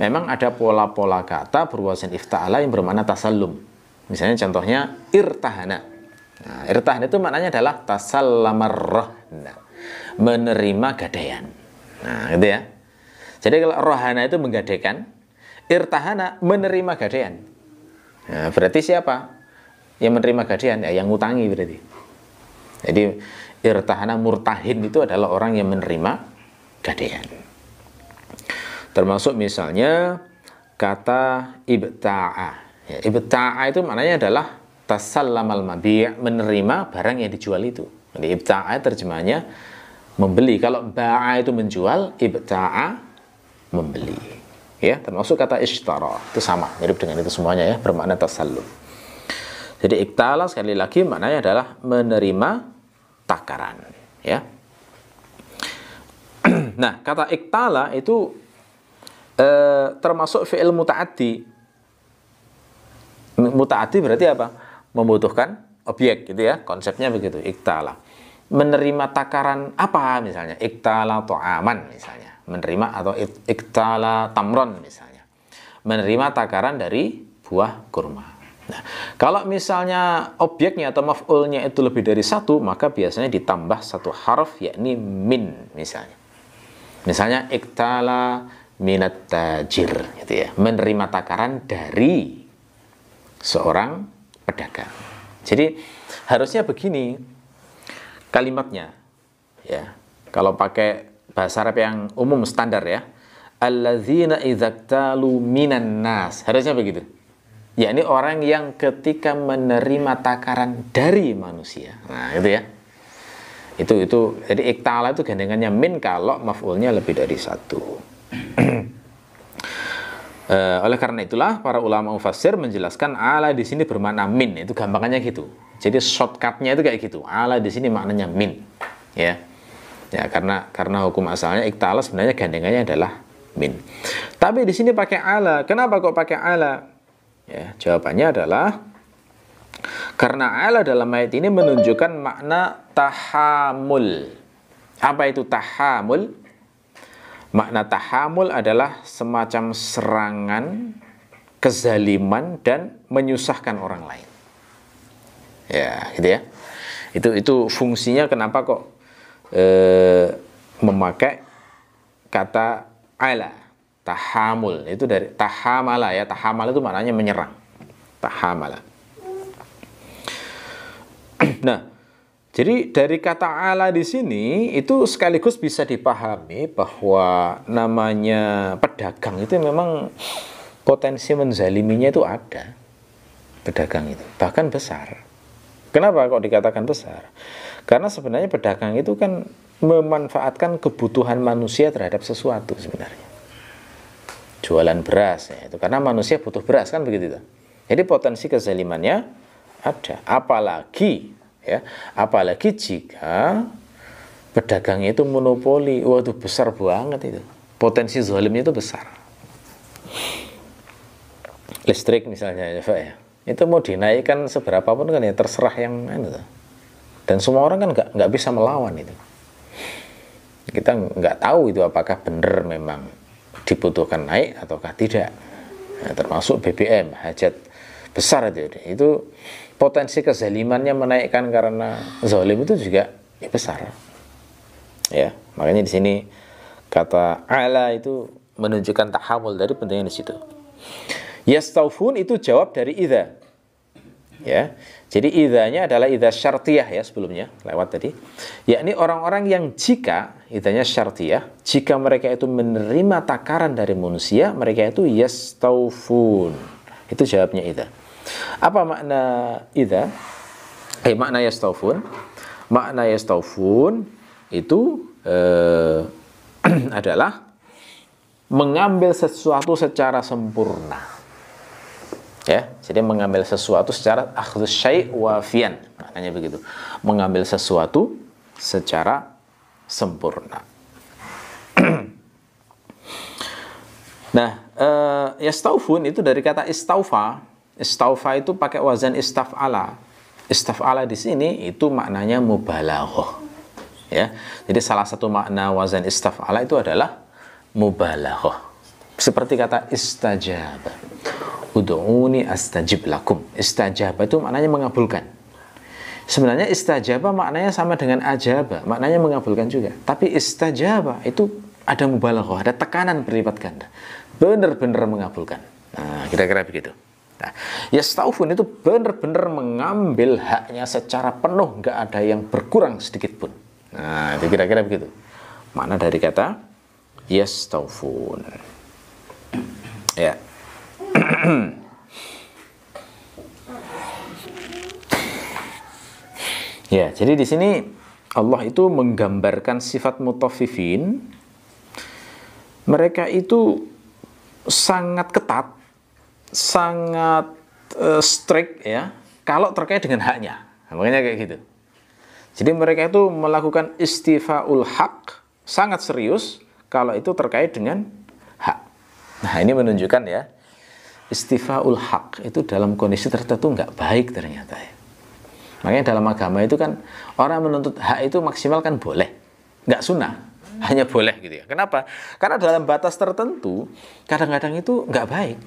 memang ada pola-pola kata berwasan ifta'ala yang bermakna tasallum. Misalnya contohnya irtahana. Nah, irtahana itu maknanya adalah tasallamarrahna. Menerima gadaian. Nah, gitu ya. Jadi kalau rohana itu menggadaikan, irtahana menerima gadaian. Nah, berarti siapa? Yang menerima gadaian ya yang ngutangi berarti. Jadi irtahana murtahin itu adalah orang yang menerima gadaian. Termasuk misalnya kata ibta'a. Ya, ibta'a itu maknanya adalah tasallamal mabi' menerima barang yang dijual itu. Jadi ibta'a terjemahnya membeli. Kalau ba'a itu menjual, ibta'a membeli. Ya, termasuk kata ishtara itu sama mirip dengan itu semuanya ya, bermakna tasallum. Jadi iktala sekali lagi maknanya adalah menerima takaran, ya nah, kata iktala itu e, termasuk fi'il muta'ati. Muta'ati berarti apa? Membutuhkan objek gitu ya. Konsepnya begitu, iktala. Menerima takaran apa misalnya? Iktala to'aman misalnya. Menerima atau iktala tamron misalnya. Menerima takaran dari buah kurma. Nah, kalau misalnya objeknya atau maf'ulnya itu lebih dari satu, maka biasanya ditambah satu harf yakni min misalnya. Misalnya iktala minat tajir gitu ya, menerima takaran dari seorang pedagang. Jadi harusnya begini kalimatnya ya. Kalau pakai bahasa Arab yang umum standar ya. Allazina idzaktalu minan nas. Harusnya begitu. Ya ini orang yang ketika menerima takaran dari manusia. Nah, itu ya itu itu jadi iktala itu gandengannya min kalau maf'ulnya lebih dari satu e, oleh karena itulah para ulama mufassir menjelaskan ala di sini bermakna min itu gampangannya gitu jadi shortcutnya itu kayak gitu ala di sini maknanya min ya ya karena karena hukum asalnya iktala sebenarnya gandengannya adalah min tapi di sini pakai ala kenapa kok pakai ala ya jawabannya adalah karena ala dalam ayat ini menunjukkan makna tahamul. Apa itu tahamul? Makna tahamul adalah semacam serangan, kezaliman, dan menyusahkan orang lain. Ya, gitu ya. Itu itu fungsinya kenapa kok eh, memakai kata ala tahamul itu dari tahamala ya tahamala itu maknanya menyerang tahamala nah, jadi dari kata Allah di sini itu sekaligus bisa dipahami bahwa namanya pedagang itu memang potensi menzaliminya itu ada. Pedagang itu bahkan besar. Kenapa kok dikatakan besar? Karena sebenarnya pedagang itu kan memanfaatkan kebutuhan manusia terhadap sesuatu sebenarnya. Jualan beras ya itu karena manusia butuh beras kan begitu. Jadi potensi kezalimannya ada. Apalagi ya, apalagi jika pedagang itu monopoli. waduh besar banget itu. Potensi zalimnya itu besar. Listrik misalnya ya, Pak ya. Itu mau dinaikkan seberapa pun kan ya terserah yang itu. Dan semua orang kan nggak nggak bisa melawan itu. Kita nggak tahu itu apakah benar memang dibutuhkan naik ataukah tidak. Nah, termasuk BBM hajat besar itu. Itu potensi kezalimannya menaikkan karena zalim itu juga ya besar. Ya, makanya di sini kata ala itu menunjukkan tahamul dari pentingnya di situ. Yastaufun itu jawab dari idza. Ya. Jadi idzanya adalah idza syartiyah ya sebelumnya lewat tadi. Yakni orang-orang yang jika idzanya syartiyah, jika mereka itu menerima takaran dari manusia, mereka itu yastaufun. Itu jawabnya idza. Apa makna idza? Eh makna yastaufun. Makna yastaufun itu eh, adalah mengambil sesuatu secara sempurna. Ya, jadi mengambil sesuatu secara akhdhu syai' wafian. Maknanya begitu. Mengambil sesuatu secara sempurna. nah, uh, yastaufun itu dari kata istaufa Istaufa itu pakai wazan istaf'ala. Istaf'ala di sini itu maknanya mubalaghah. Ya. Jadi salah satu makna wazan istaf'ala itu adalah mubalaghah. Seperti kata istajab. Ud'uni astajib lakum. Istajab itu maknanya mengabulkan. Sebenarnya istajaba maknanya sama dengan ajaba, maknanya mengabulkan juga. Tapi istajaba itu ada mubalaghah, ada tekanan berlipat ganda. Benar-benar mengabulkan. Nah, kira-kira begitu. Nah, ya, staufun itu benar-benar mengambil haknya secara penuh, nggak ada yang berkurang sedikit pun. Nah, itu kira-kira begitu. Mana dari kata Taufun? Ya. Ya. ya, jadi di sini Allah itu menggambarkan sifat mutawifin. mereka itu sangat ketat sangat uh, strict ya kalau terkait dengan haknya. Makanya kayak gitu. Jadi mereka itu melakukan istifaul hak sangat serius kalau itu terkait dengan hak. Nah, ini menunjukkan ya istifaul hak itu dalam kondisi tertentu nggak baik ternyata ya. Makanya dalam agama itu kan orang menuntut hak itu maksimal kan boleh, nggak sunnah, hanya boleh gitu ya. Kenapa? Karena dalam batas tertentu kadang-kadang itu nggak baik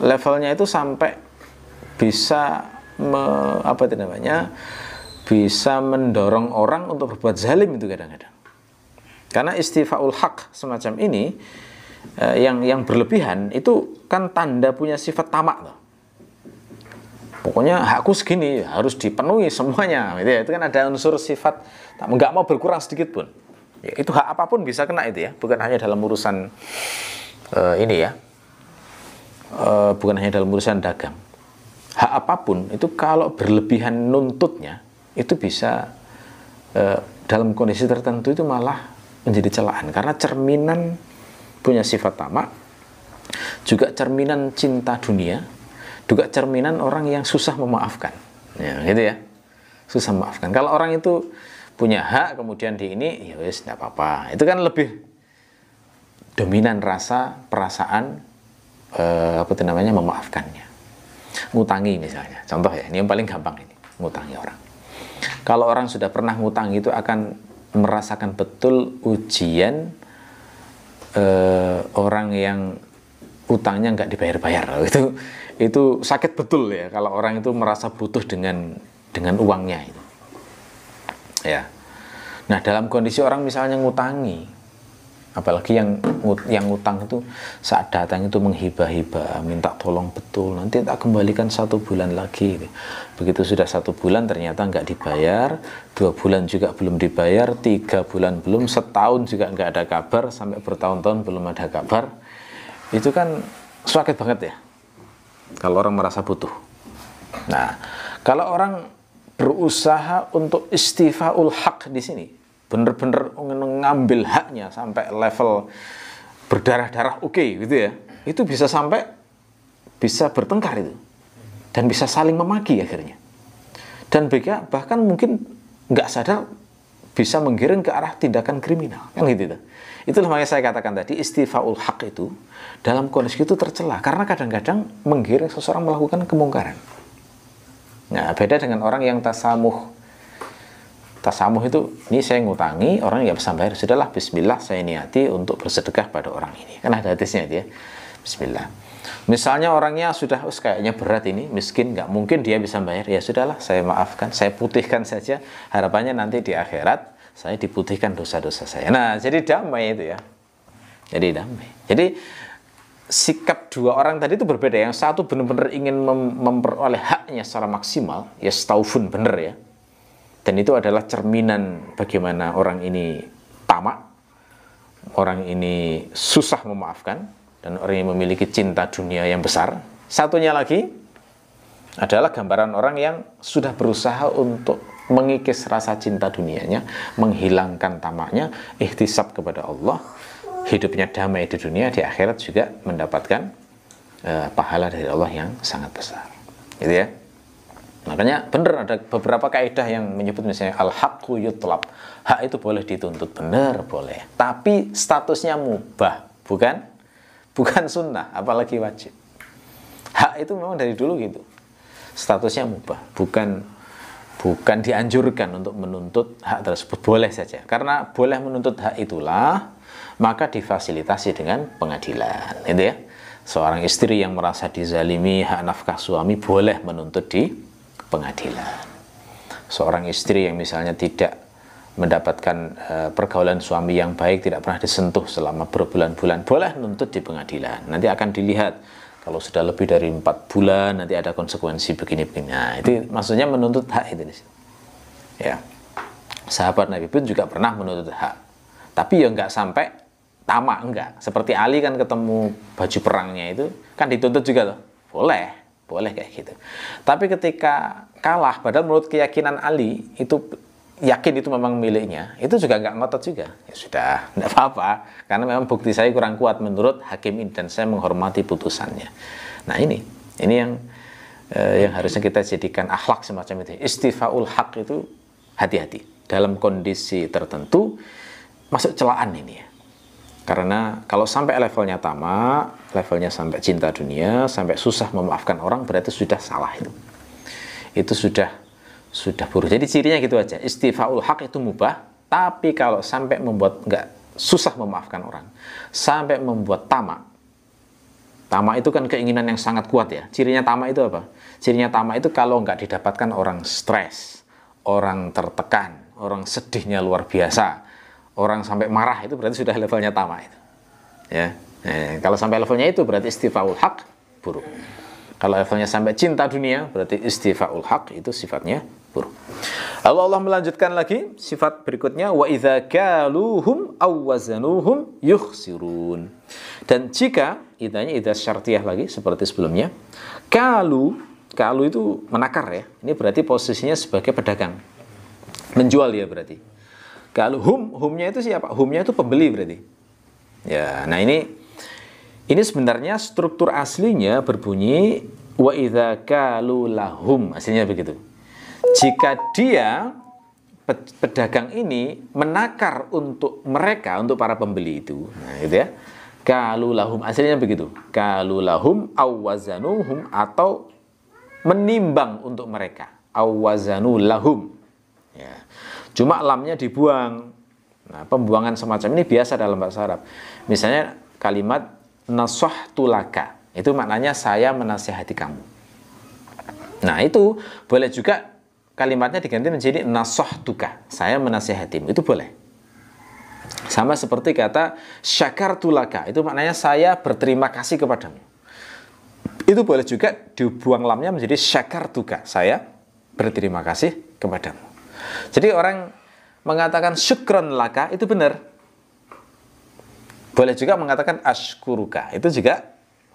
levelnya itu sampai bisa me, apa itu namanya bisa mendorong orang untuk berbuat zalim itu kadang-kadang karena istifaul hak semacam ini eh, yang yang berlebihan itu kan tanda punya sifat tamak loh. pokoknya hakku segini harus dipenuhi semuanya gitu ya. itu kan ada unsur sifat nggak mau berkurang sedikit pun ya, itu hak apapun bisa kena itu ya bukan hanya dalam urusan eh, ini ya Eh, bukan hanya dalam urusan dagang. Hak apapun itu kalau berlebihan nuntutnya itu bisa e, dalam kondisi tertentu itu malah menjadi celaan karena cerminan punya sifat tamak juga cerminan cinta dunia juga cerminan orang yang susah memaafkan ya, gitu ya susah memaafkan kalau orang itu punya hak kemudian di ini ya wis tidak apa-apa itu kan lebih dominan rasa perasaan uh, apa itu namanya memaafkannya ngutangi misalnya contoh ya ini yang paling gampang ini ngutangi orang kalau orang sudah pernah ngutangi itu akan merasakan betul ujian uh, orang yang utangnya nggak dibayar-bayar itu itu sakit betul ya kalau orang itu merasa butuh dengan dengan uangnya itu ya nah dalam kondisi orang misalnya ngutangi apalagi yang yang utang itu saat datang itu menghibah-hibah minta tolong betul nanti tak kembalikan satu bulan lagi begitu sudah satu bulan ternyata nggak dibayar dua bulan juga belum dibayar tiga bulan belum setahun juga nggak ada kabar sampai bertahun-tahun belum ada kabar itu kan sakit banget ya kalau orang merasa butuh nah kalau orang berusaha untuk istifaul hak di sini bener-bener ngambil haknya sampai level berdarah-darah oke okay, gitu ya itu bisa sampai bisa bertengkar itu dan bisa saling memaki akhirnya dan BK bahkan mungkin nggak sadar bisa menggiring ke arah tindakan kriminal kan gitu itu itulah makanya saya katakan tadi istifaul hak itu dalam kondisi itu tercela karena kadang-kadang menggiring seseorang melakukan kemungkaran nah beda dengan orang yang tasamuh tasamuh itu ini saya ngutangi orang yang bisa bayar sudahlah Bismillah saya niati untuk bersedekah pada orang ini kan ada hadisnya dia ya, Bismillah misalnya orangnya sudah us kayaknya berat ini miskin nggak mungkin dia bisa bayar ya sudahlah saya maafkan saya putihkan saja harapannya nanti di akhirat saya diputihkan dosa-dosa saya nah jadi damai itu ya jadi damai jadi sikap dua orang tadi itu berbeda. Yang satu benar-benar ingin mem memperoleh haknya secara maksimal, ya staufun bener ya. Dan itu adalah cerminan bagaimana orang ini tamak, orang ini susah memaafkan, dan orang yang memiliki cinta dunia yang besar. Satunya lagi adalah gambaran orang yang sudah berusaha untuk mengikis rasa cinta dunianya, menghilangkan tamaknya, ikhtisab kepada Allah, hidupnya damai di dunia, di akhirat juga mendapatkan uh, pahala dari Allah yang sangat besar. Gitu ya. Makanya benar ada beberapa kaidah yang menyebut misalnya al-haqqu yutlab. Hak itu boleh dituntut, benar boleh. Tapi statusnya mubah, bukan bukan sunnah, apalagi wajib. Hak itu memang dari dulu gitu. Statusnya mubah, bukan bukan dianjurkan untuk menuntut hak tersebut boleh saja. Karena boleh menuntut hak itulah maka difasilitasi dengan pengadilan, Itu ya. Seorang istri yang merasa dizalimi hak nafkah suami boleh menuntut di pengadilan. Seorang istri yang misalnya tidak mendapatkan e, pergaulan suami yang baik tidak pernah disentuh selama berbulan-bulan boleh nuntut di pengadilan nanti akan dilihat kalau sudah lebih dari empat bulan nanti ada konsekuensi begini-begini nah itu maksudnya menuntut hak itu ya sahabat Nabi pun juga pernah menuntut hak tapi ya nggak sampai tamak enggak seperti Ali kan ketemu baju perangnya itu kan dituntut juga loh boleh boleh kayak gitu. Tapi ketika kalah, padahal menurut keyakinan Ali itu yakin itu memang miliknya, itu juga nggak ngotot juga. Ya sudah, nggak apa-apa. Karena memang bukti saya kurang kuat menurut hakim ini dan saya menghormati putusannya. Nah ini, ini yang eh, yang harusnya kita jadikan akhlak semacam itu. Istifaul hak itu hati-hati. Dalam kondisi tertentu, masuk celaan ini ya. Karena kalau sampai levelnya tamak, levelnya sampai cinta dunia, sampai susah memaafkan orang, berarti sudah salah itu. Itu sudah sudah buruk. Jadi cirinya gitu aja. Istifaul hak itu mubah, tapi kalau sampai membuat nggak susah memaafkan orang, sampai membuat tamak. Tamak itu kan keinginan yang sangat kuat ya. Cirinya tamak itu apa? Cirinya tamak itu kalau nggak didapatkan orang stres, orang tertekan, orang sedihnya luar biasa, orang sampai marah itu berarti sudah levelnya tamak itu. Ya. Eh, kalau sampai levelnya itu berarti istifaul hak buruk. Kalau levelnya sampai cinta dunia berarti istifaul hak itu sifatnya buruk. Lalu Allah melanjutkan lagi sifat berikutnya wa idza kaluhum aw yukhsirun. Dan jika idanya idza syartiyah lagi seperti sebelumnya, kalu kalu itu menakar ya. Ini berarti posisinya sebagai pedagang. Menjual ya berarti kalau hum, humnya itu siapa? Humnya itu pembeli berarti. Ya, nah ini ini sebenarnya struktur aslinya berbunyi wa idza kalu lahum. Aslinya begitu. Jika dia pedagang ini menakar untuk mereka untuk para pembeli itu. Nah, gitu ya. Kalu lahum aslinya begitu. Kalu lahum awazanuhum atau menimbang untuk mereka. Awazanu lahum. Ya. Cuma lamnya dibuang. Nah, pembuangan semacam ini biasa dalam bahasa Arab. Misalnya kalimat nasoh tulaka. Itu maknanya saya menasihati kamu. Nah, itu boleh juga kalimatnya diganti menjadi nasoh tuka. Saya menasihatimu. Itu boleh. Sama seperti kata syakar tulaka. Itu maknanya saya berterima kasih kepadamu. Itu boleh juga dibuang lamnya menjadi syakar tuka. Saya berterima kasih kepadamu. Jadi orang mengatakan syukron laka itu benar. Boleh juga mengatakan ashkuruka, itu juga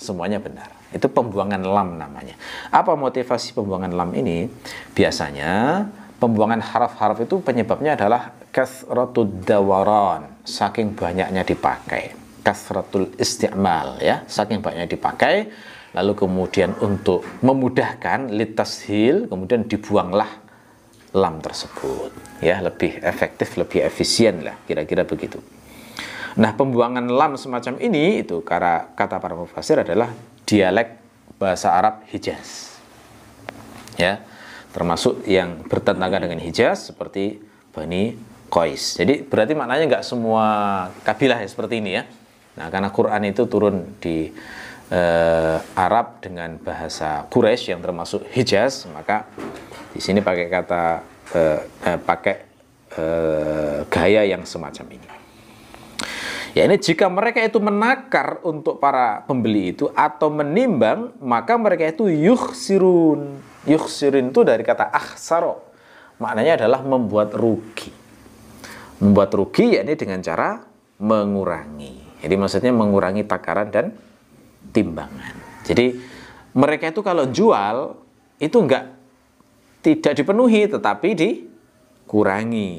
semuanya benar. Itu pembuangan lam namanya. Apa motivasi pembuangan lam ini? Biasanya pembuangan harf-harf itu penyebabnya adalah kasratud dawaran, saking banyaknya dipakai. Kasratul isti'mal ya, saking banyaknya dipakai lalu kemudian untuk memudahkan litas hil, kemudian dibuanglah lam tersebut ya lebih efektif lebih efisien lah kira-kira begitu nah pembuangan lam semacam ini itu karena kata para mufasir adalah dialek bahasa Arab Hijaz ya termasuk yang bertentangan dengan Hijaz seperti Bani Qais jadi berarti maknanya nggak semua kabilah ya seperti ini ya nah karena Quran itu turun di eh, Arab dengan bahasa Quraisy yang termasuk Hijaz maka di sini pakai kata eh, eh, pakai eh, gaya yang semacam ini. Ya ini jika mereka itu menakar untuk para pembeli itu atau menimbang, maka mereka itu yuhsirun. Yuhsirin itu dari kata ahsaro. Maknanya adalah membuat rugi. Membuat rugi ya ini dengan cara mengurangi. Jadi maksudnya mengurangi takaran dan timbangan. Jadi mereka itu kalau jual itu enggak tidak dipenuhi tetapi dikurangi.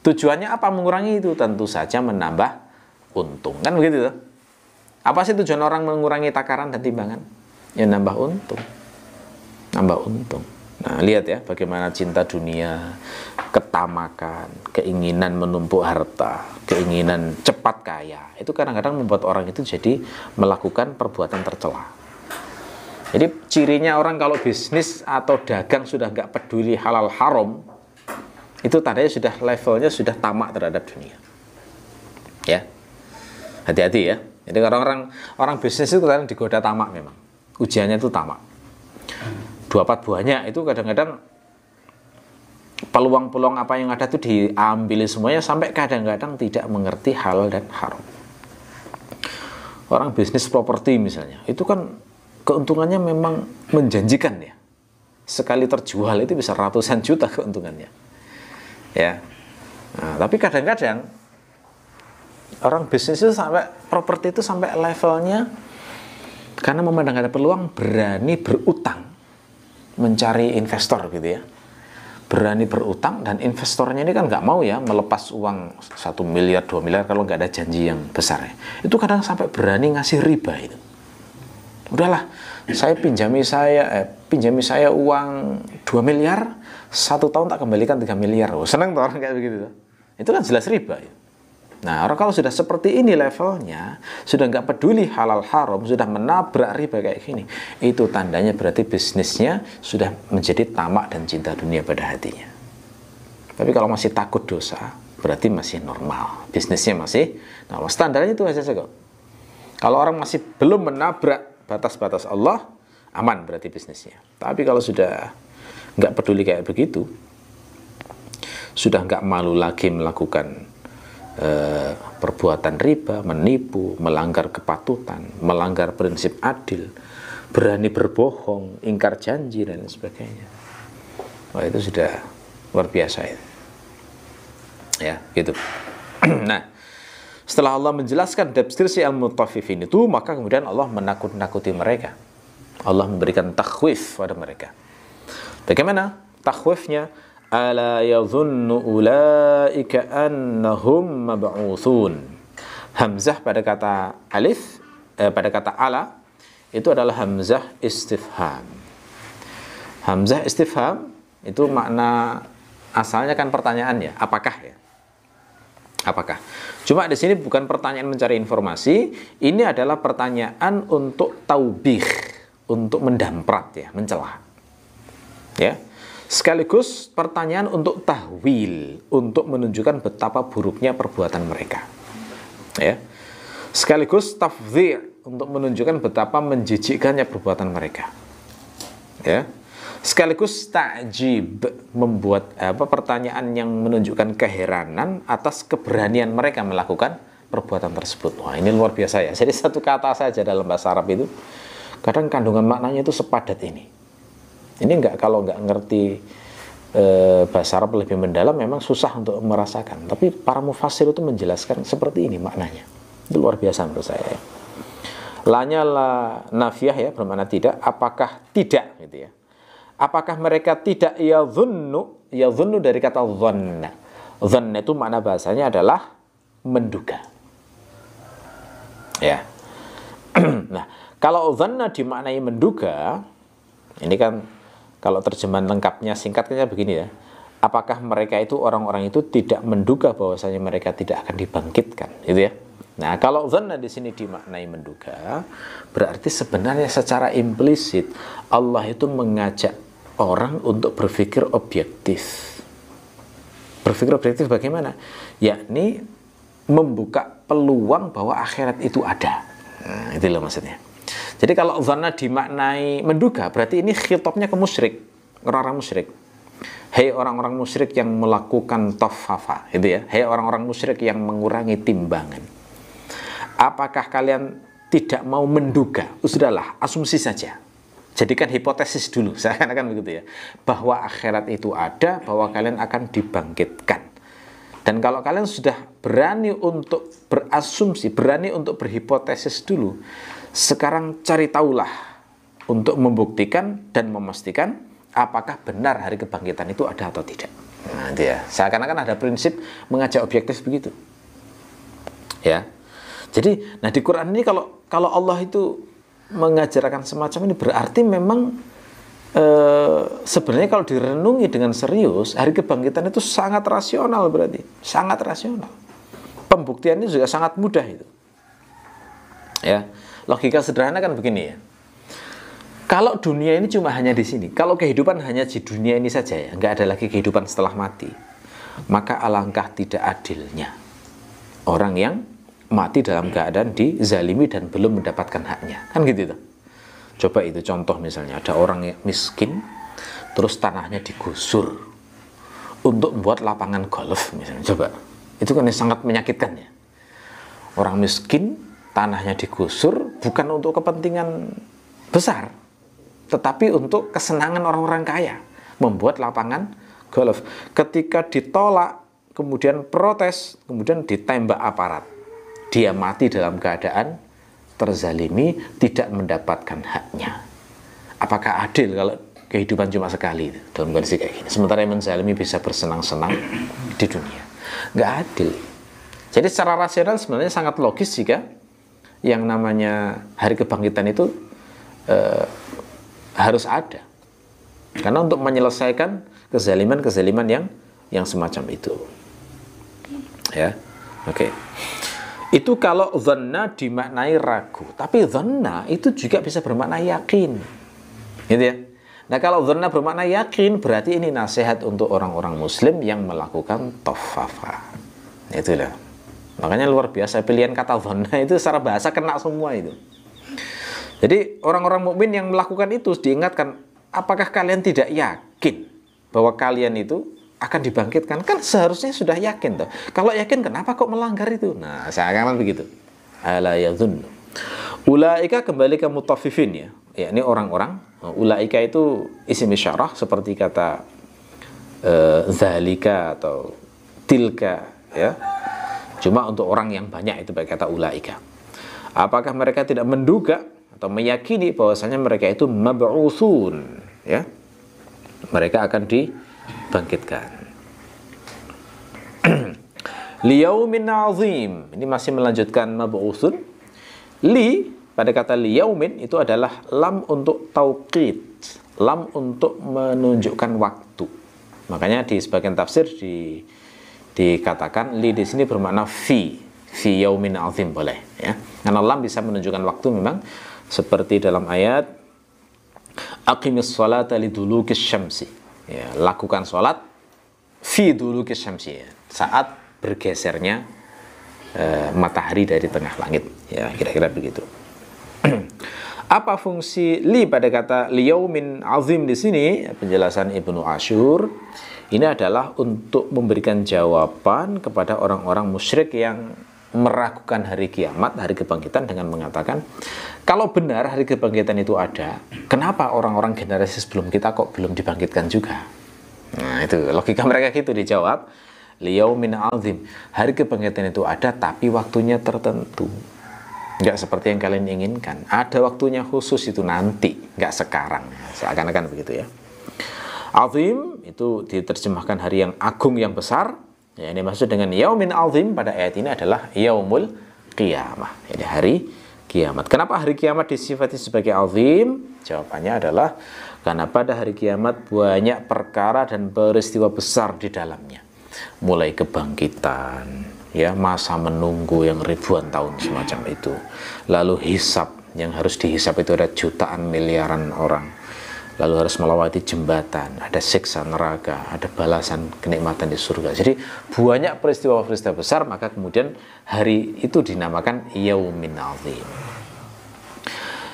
Tujuannya apa mengurangi itu? Tentu saja menambah untung. Kan begitu tuh? Apa sih tujuan orang mengurangi takaran dan timbangan? Ya nambah untung. Nambah untung. Nah, lihat ya bagaimana cinta dunia, ketamakan, keinginan menumpuk harta, keinginan cepat kaya. Itu kadang-kadang membuat orang itu jadi melakukan perbuatan tercela. Jadi cirinya orang kalau bisnis atau dagang sudah nggak peduli halal haram, itu tandanya sudah levelnya sudah tamak terhadap dunia. Ya, hati-hati ya. Jadi orang-orang orang bisnis itu kadang digoda tamak memang. Ujiannya itu tamak. Dua empat buahnya itu kadang-kadang peluang-peluang apa yang ada itu diambil semuanya sampai kadang-kadang tidak mengerti halal dan haram. Orang bisnis properti misalnya, itu kan keuntungannya memang menjanjikan ya. Sekali terjual itu bisa ratusan juta keuntungannya. Ya. Nah, tapi kadang-kadang orang bisnis itu sampai properti itu sampai levelnya karena memandang ada peluang berani berutang mencari investor gitu ya berani berutang dan investornya ini kan nggak mau ya melepas uang satu miliar 2 miliar kalau nggak ada janji yang besar ya. itu kadang sampai berani ngasih riba itu udahlah saya pinjami saya eh, pinjami saya uang 2 miliar satu tahun tak kembalikan 3 miliar oh, seneng tuh orang kayak begitu tuh. itu kan jelas riba ya. Nah, orang kalau sudah seperti ini levelnya, sudah nggak peduli halal haram, sudah menabrak riba kayak gini, itu tandanya berarti bisnisnya sudah menjadi tamak dan cinta dunia pada hatinya. Tapi kalau masih takut dosa, berarti masih normal. Bisnisnya masih, nah standarnya itu aja kok. Kalau orang masih belum menabrak batas-batas Allah, aman berarti bisnisnya. Tapi kalau sudah nggak peduli kayak begitu, sudah nggak malu lagi melakukan e, perbuatan riba, menipu, melanggar kepatutan, melanggar prinsip adil, berani berbohong, ingkar janji dan sebagainya. Wah itu sudah luar biasa ya, Ya, gitu. nah, setelah Allah menjelaskan deskripsi al-mutaffifin itu, maka kemudian Allah menakut-nakuti mereka. Allah memberikan takhwif pada mereka. Bagaimana takhwifnya? Ala yadhunnu ulaika annahum mab'utsun. Hamzah pada kata alif, eh, pada kata ala, itu adalah hamzah istifham. Hamzah istifham itu makna asalnya kan pertanyaan ya, apakah ya? Apakah? Cuma di sini bukan pertanyaan mencari informasi, ini adalah pertanyaan untuk taubih, untuk mendamprat ya, mencela. Ya. Sekaligus pertanyaan untuk tahwil, untuk menunjukkan betapa buruknya perbuatan mereka. Ya. Sekaligus tafdhir untuk menunjukkan betapa menjijikkannya perbuatan mereka. Ya sekaligus takjib membuat apa pertanyaan yang menunjukkan keheranan atas keberanian mereka melakukan perbuatan tersebut. Wah, ini luar biasa ya. Jadi satu kata saja dalam bahasa Arab itu kadang kandungan maknanya itu sepadat ini. Ini enggak kalau enggak ngerti e, bahasa Arab lebih mendalam memang susah untuk merasakan. Tapi para mufasir itu menjelaskan seperti ini maknanya. Itu luar biasa menurut saya. Ya. Lanya ya bermakna tidak, apakah tidak gitu ya. Apakah mereka tidak Ia zunnu dari kata dhanna. Dhanna itu makna bahasanya adalah menduga. Ya. nah, kalau dhanna dimaknai menduga, ini kan kalau terjemahan lengkapnya singkatnya begini ya. Apakah mereka itu orang-orang itu tidak menduga bahwasanya mereka tidak akan dibangkitkan, gitu ya? Nah, kalau zanna di sini dimaknai menduga, berarti sebenarnya secara implisit Allah itu mengajak orang untuk berpikir objektif. Berpikir objektif bagaimana? Yakni membuka peluang bahwa akhirat itu ada. Nah, itu loh maksudnya. Jadi kalau zona dimaknai menduga, berarti ini khitobnya ke musyrik, orang-orang musyrik. Hei orang-orang musyrik yang melakukan tofafa, itu ya. Hei orang-orang musyrik yang mengurangi timbangan. Apakah kalian tidak mau menduga? Sudahlah, asumsi saja jadikan hipotesis dulu saya akan begitu ya bahwa akhirat itu ada bahwa kalian akan dibangkitkan dan kalau kalian sudah berani untuk berasumsi berani untuk berhipotesis dulu sekarang cari tahulah untuk membuktikan dan memastikan apakah benar hari kebangkitan itu ada atau tidak nah gitu ya saya akan akan ada prinsip mengajak objektif begitu ya jadi nah di Quran ini kalau kalau Allah itu mengajarkan semacam ini berarti memang e, sebenarnya kalau direnungi dengan serius hari kebangkitan itu sangat rasional berarti sangat rasional pembuktiannya juga sangat mudah itu ya logika sederhana kan begini ya kalau dunia ini cuma hanya di sini kalau kehidupan hanya di dunia ini saja ya nggak ada lagi kehidupan setelah mati maka alangkah tidak adilnya orang yang mati dalam keadaan dizalimi dan belum mendapatkan haknya kan gitu tuh coba itu contoh misalnya ada orang yang miskin terus tanahnya digusur untuk membuat lapangan golf misalnya coba itu kan yang sangat menyakitkan ya orang miskin tanahnya digusur bukan untuk kepentingan besar tetapi untuk kesenangan orang-orang kaya membuat lapangan golf ketika ditolak kemudian protes kemudian ditembak aparat dia mati dalam keadaan terzalimi, tidak mendapatkan haknya. Apakah adil kalau kehidupan cuma sekali dalam kondisi kayak gini? Sementara yang menzalimi bisa bersenang-senang di dunia. Nggak adil. Jadi secara rasional sebenarnya sangat logis jika yang namanya hari kebangkitan itu eh, harus ada. Karena untuk menyelesaikan kezaliman-kezaliman yang yang semacam itu. Ya. Oke. Okay. Itu kalau zonna dimaknai ragu. Tapi zonna itu juga bisa bermakna yakin. Gitu ya. Nah kalau zonna bermakna yakin berarti ini nasihat untuk orang-orang muslim yang melakukan tofafa. Itulah. Makanya luar biasa pilihan kata zonna itu secara bahasa kena semua itu. Jadi orang-orang mukmin yang melakukan itu diingatkan, apakah kalian tidak yakin bahwa kalian itu akan dibangkitkan kan seharusnya sudah yakin tuh Kalau yakin kenapa kok melanggar itu? Nah, saya akan begitu. Ala yadhun. Ulaika kembali ke mutaffifin ya. Ya, ini orang-orang. Ulaika itu isim isyarah seperti kata uh, zalika atau tilka ya. Cuma untuk orang yang banyak itu baik kata ulaika. Apakah mereka tidak menduga atau meyakini bahwasanya mereka itu mab'utsun ya? Mereka akan di bangkitkan. Liyaumin azim. Ini masih melanjutkan mabuusun. Li pada kata liyaumin itu adalah lam untuk tauqid, lam untuk menunjukkan waktu. Makanya di sebagian tafsir di dikatakan li di sini bermakna fi, fi yaumin azim boleh ya. Karena lam bisa menunjukkan waktu memang seperti dalam ayat aqimis salata lidulukis syamsi ya, lakukan sholat fi dulu ke saat bergesernya e, matahari dari tengah langit ya kira-kira begitu apa fungsi li pada kata min azim di sini penjelasan Ibnu Ashur ini adalah untuk memberikan jawaban kepada orang-orang musyrik yang meragukan hari kiamat, hari kebangkitan dengan mengatakan kalau benar hari kebangkitan itu ada, kenapa orang-orang generasi sebelum kita kok belum dibangkitkan juga? Nah, itu logika mereka gitu dijawab. Liyau min azim. Hari kebangkitan itu ada tapi waktunya tertentu. Nggak seperti yang kalian inginkan. Ada waktunya khusus itu nanti, nggak sekarang. Seakan-akan begitu ya. Azim itu diterjemahkan hari yang agung yang besar, Ya, ini maksud dengan yaumin azim pada ayat ini adalah yaumul qiyamah. Ini hari kiamat. Kenapa hari kiamat disifati sebagai azim? Jawabannya adalah karena pada hari kiamat banyak perkara dan peristiwa besar di dalamnya. Mulai kebangkitan, ya masa menunggu yang ribuan tahun semacam itu. Lalu hisap yang harus dihisap itu ada jutaan miliaran orang lalu harus melewati jembatan, ada siksa neraka, ada balasan kenikmatan di surga. Jadi banyak peristiwa-peristiwa besar, maka kemudian hari itu dinamakan Yaumin Azim.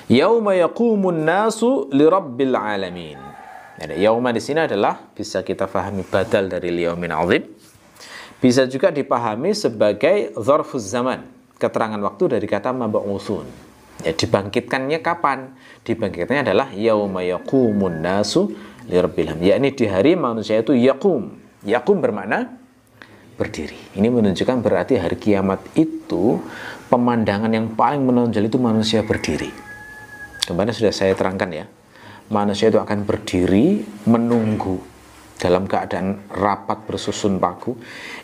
Yauma yaqumun nasu li rabbil alamin. Ada yauma di sini adalah bisa kita pahami badal dari yaumin azim. Bisa juga dipahami sebagai zarfuz zaman, keterangan waktu dari kata mab'utsun Ya, dibangkitkannya kapan? Dibangkitkannya adalah yauma yaqumun nasu Ya, Yakni di hari manusia itu yakum. Yakum bermakna berdiri. Ini menunjukkan berarti hari kiamat itu pemandangan yang paling menonjol itu manusia berdiri. Kemarin sudah saya terangkan ya. Manusia itu akan berdiri menunggu dalam keadaan rapat bersusun paku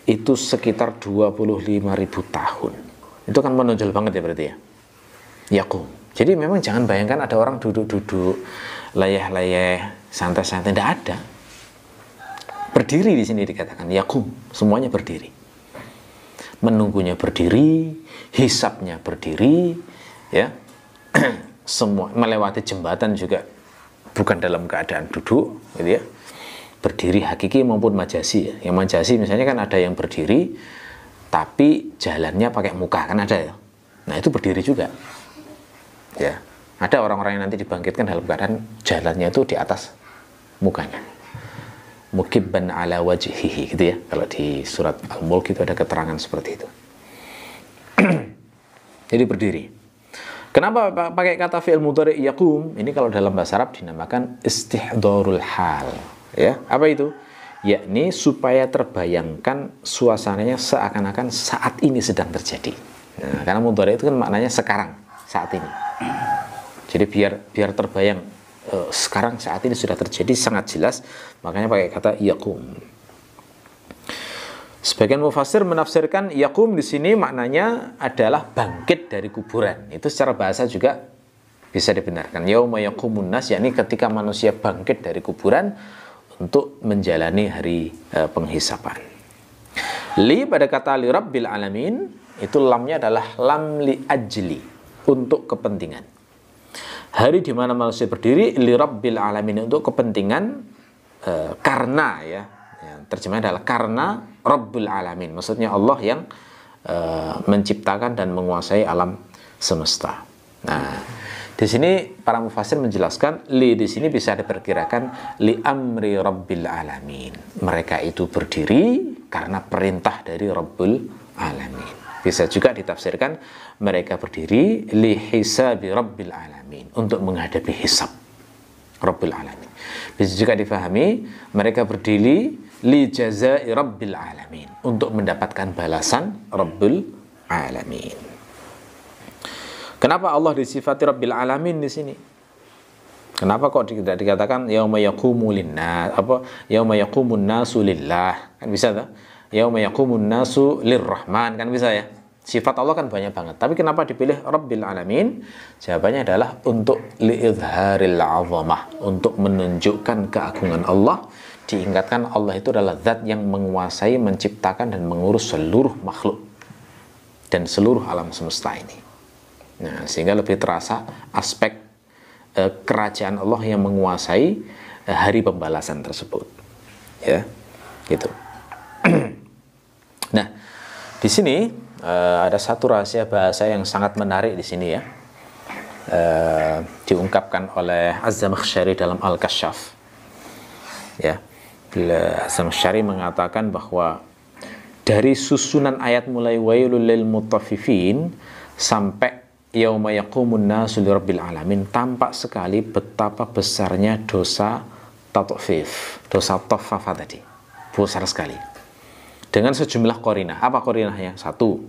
itu sekitar 25.000 tahun. Itu kan menonjol banget ya berarti ya yakum. Jadi memang jangan bayangkan ada orang duduk-duduk layah-layah santai-santai tidak ada. Berdiri di sini dikatakan yakum, semuanya berdiri. Menunggunya berdiri, hisapnya berdiri, ya. semua melewati jembatan juga bukan dalam keadaan duduk, gitu ya berdiri hakiki maupun majasi ya. Yang majasi misalnya kan ada yang berdiri tapi jalannya pakai muka kan ada ya. Nah, itu berdiri juga ya ada orang-orang yang nanti dibangkitkan dalam keadaan jalannya itu di atas mukanya mukibban ala wajihihi gitu ya kalau di surat al-mulk itu ada keterangan seperti itu jadi berdiri kenapa pakai kata fi'il mudhari yakum ini kalau dalam bahasa Arab dinamakan istihdarul hal ya apa itu yakni supaya terbayangkan suasananya seakan-akan saat ini sedang terjadi. Nah, karena mudhari itu kan maknanya sekarang saat ini. Jadi biar biar terbayang e, sekarang saat ini sudah terjadi sangat jelas, makanya pakai kata yakum. Sebagian mufasir menafsirkan yakum di sini maknanya adalah bangkit dari kuburan. Itu secara bahasa juga bisa dibenarkan. Yauma yakumun nas yakni ketika manusia bangkit dari kuburan untuk menjalani hari e, penghisapan. Li pada kata li rabbil alamin itu lamnya adalah lam li ajli untuk kepentingan. Hari di mana manusia berdiri lirabil alamin untuk kepentingan e, karena ya. ya terjemahan adalah karena Rabbul alamin. Maksudnya Allah yang e, menciptakan dan menguasai alam semesta. Nah, di sini para mufasir menjelaskan li di sini bisa diperkirakan li amri rabbil alamin. Mereka itu berdiri karena perintah dari Rabbul alamin. Bisa juga ditafsirkan mereka berdiri hisabi rabbil alamin untuk menghadapi hisab rabbil alamin bisa juga difahami mereka berdiri li jazai rabbil alamin untuk mendapatkan balasan rabbil alamin kenapa Allah disifati rabbil alamin di sini Kenapa kok tidak dikatakan yauma yaqumu linnas apa yauma yaqumun nasu lillah? Kan bisa tak? Yauma yaqumun nasu lirrahman kan bisa ya? Sifat Allah kan banyak banget. Tapi kenapa dipilih Rabbil Alamin? Jawabannya adalah untuk li'idharil azamah. Untuk menunjukkan keagungan Allah. Diingatkan Allah itu adalah zat yang menguasai, menciptakan, dan mengurus seluruh makhluk. Dan seluruh alam semesta ini. Nah, sehingga lebih terasa aspek eh, kerajaan Allah yang menguasai eh, hari pembalasan tersebut. Ya, gitu. nah, di sini uh, ada satu rahasia bahasa yang sangat menarik di sini ya. Uh, diungkapkan oleh Az-Zamakhsyari dalam Al-Kasyaf. Ya. Az-Zamakhsyari mengatakan bahwa dari susunan ayat mulai wailul lil mutaffifin sampai yauma yaqumun nasu alamin tampak sekali betapa besarnya dosa tatfif, dosa taffafa tadi. Besar sekali dengan sejumlah korinah. Apa korinahnya? Satu,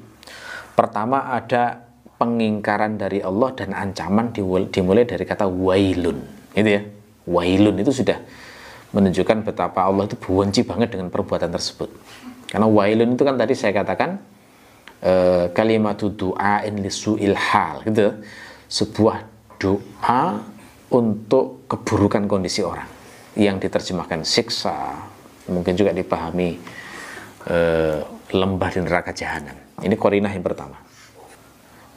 pertama ada pengingkaran dari Allah dan ancaman dimulai dari kata wailun. Itu ya, wailun itu sudah menunjukkan betapa Allah itu benci banget dengan perbuatan tersebut. Karena wailun itu kan tadi saya katakan kalimat eh, kalimat in lisu'il hal gitu. Ya. Sebuah doa untuk keburukan kondisi orang yang diterjemahkan siksa, mungkin juga dipahami Eh, lembah di neraka jahanam. Ini korinah yang pertama.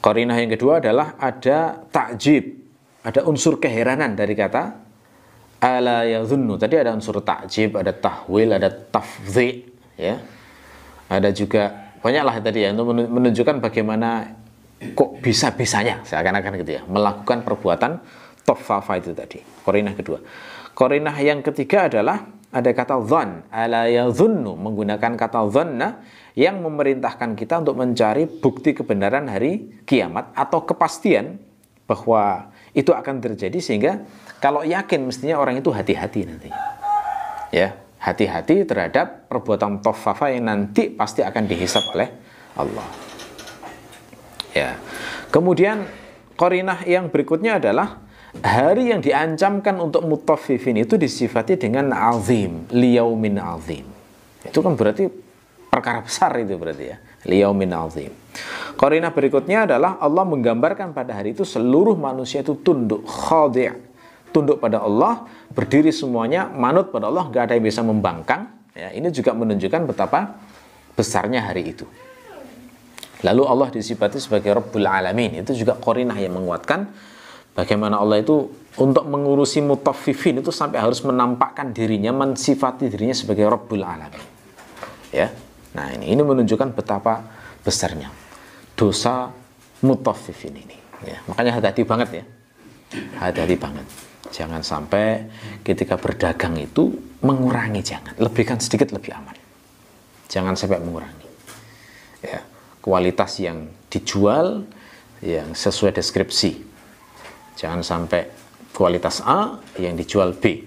Korinah yang kedua adalah ada takjib, ada unsur keheranan dari kata ala yadhunnu. Tadi ada unsur takjib, ada tahwil, ada tafzih, ya. Ada juga banyaklah tadi ya untuk menunjukkan bagaimana kok bisa-bisanya seakan-akan gitu ya melakukan perbuatan tofafa itu tadi. Korinah kedua. Korinah yang ketiga adalah ada kata zon, ala yadhunnu menggunakan kata dhanna yang memerintahkan kita untuk mencari bukti kebenaran hari kiamat atau kepastian bahwa itu akan terjadi sehingga kalau yakin mestinya orang itu hati-hati nanti. Ya, hati-hati terhadap perbuatan tofafa yang nanti pasti akan dihisap oleh Allah. Ya. Kemudian korinah yang berikutnya adalah hari yang diancamkan untuk mutaffifin itu disifati dengan azim, liyaumin azim. Itu kan berarti perkara besar itu berarti ya, liyaumin azim. korina berikutnya adalah Allah menggambarkan pada hari itu seluruh manusia itu tunduk, khadi' tunduk pada Allah, berdiri semuanya, manut pada Allah, gak ada yang bisa membangkang. Ya, ini juga menunjukkan betapa besarnya hari itu. Lalu Allah disifati sebagai Rabbul Alamin. Itu juga korinah yang menguatkan Bagaimana Allah itu untuk mengurusi mutaffifin itu sampai harus menampakkan dirinya, mensifati dirinya sebagai Rabbul Alamin. Ya. Nah, ini ini menunjukkan betapa besarnya dosa mutaffifin ini. Ya. Makanya hati-hati banget ya. Hati-hati banget. Jangan sampai ketika berdagang itu mengurangi jangan, lebihkan sedikit lebih aman. Jangan sampai mengurangi. Ya, kualitas yang dijual yang sesuai deskripsi Jangan sampai kualitas A yang dijual B.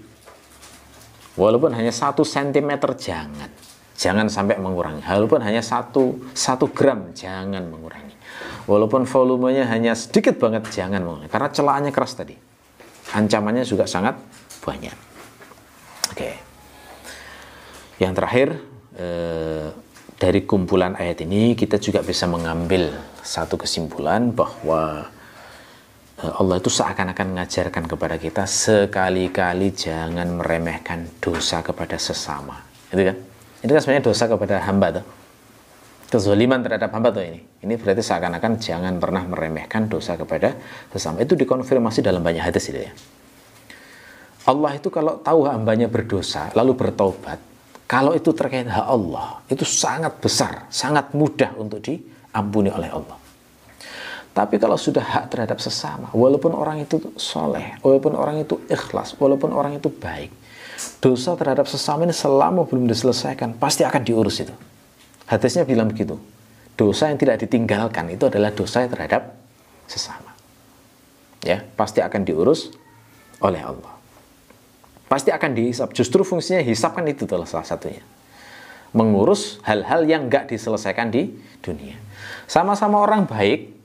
Walaupun hanya satu sentimeter jangan. Jangan sampai mengurangi. Walaupun hanya satu satu gram, jangan mengurangi. Walaupun volumenya hanya sedikit banget, jangan mengurangi. Karena celahannya keras tadi. Ancamannya juga sangat banyak. Oke. Yang terakhir, eh, dari kumpulan ayat ini kita juga bisa mengambil satu kesimpulan bahwa Eh, Allah itu seakan-akan mengajarkan kepada kita sekali-kali jangan meremehkan dosa kepada sesama. Itu kan? Itu kan sebenarnya dosa kepada hamba tuh. Kezaliman terhadap hamba tuh ini. Ini berarti seakan-akan jangan pernah meremehkan dosa kepada sesama. Itu dikonfirmasi dalam banyak hadis itu ya. Allah itu kalau tahu hambanya berdosa lalu bertobat, kalau itu terkait hak Allah, itu sangat besar, sangat mudah untuk diampuni oleh Allah. Tapi kalau sudah hak terhadap sesama, walaupun orang itu soleh, walaupun orang itu ikhlas, walaupun orang itu baik, dosa terhadap sesama ini selama belum diselesaikan, pasti akan diurus itu. Hadisnya bilang begitu. Dosa yang tidak ditinggalkan itu adalah dosa yang terhadap sesama. Ya, pasti akan diurus oleh Allah. Pasti akan dihisap. Justru fungsinya hisap kan itu adalah salah satunya. Mengurus hal-hal yang nggak diselesaikan di dunia. Sama-sama orang baik,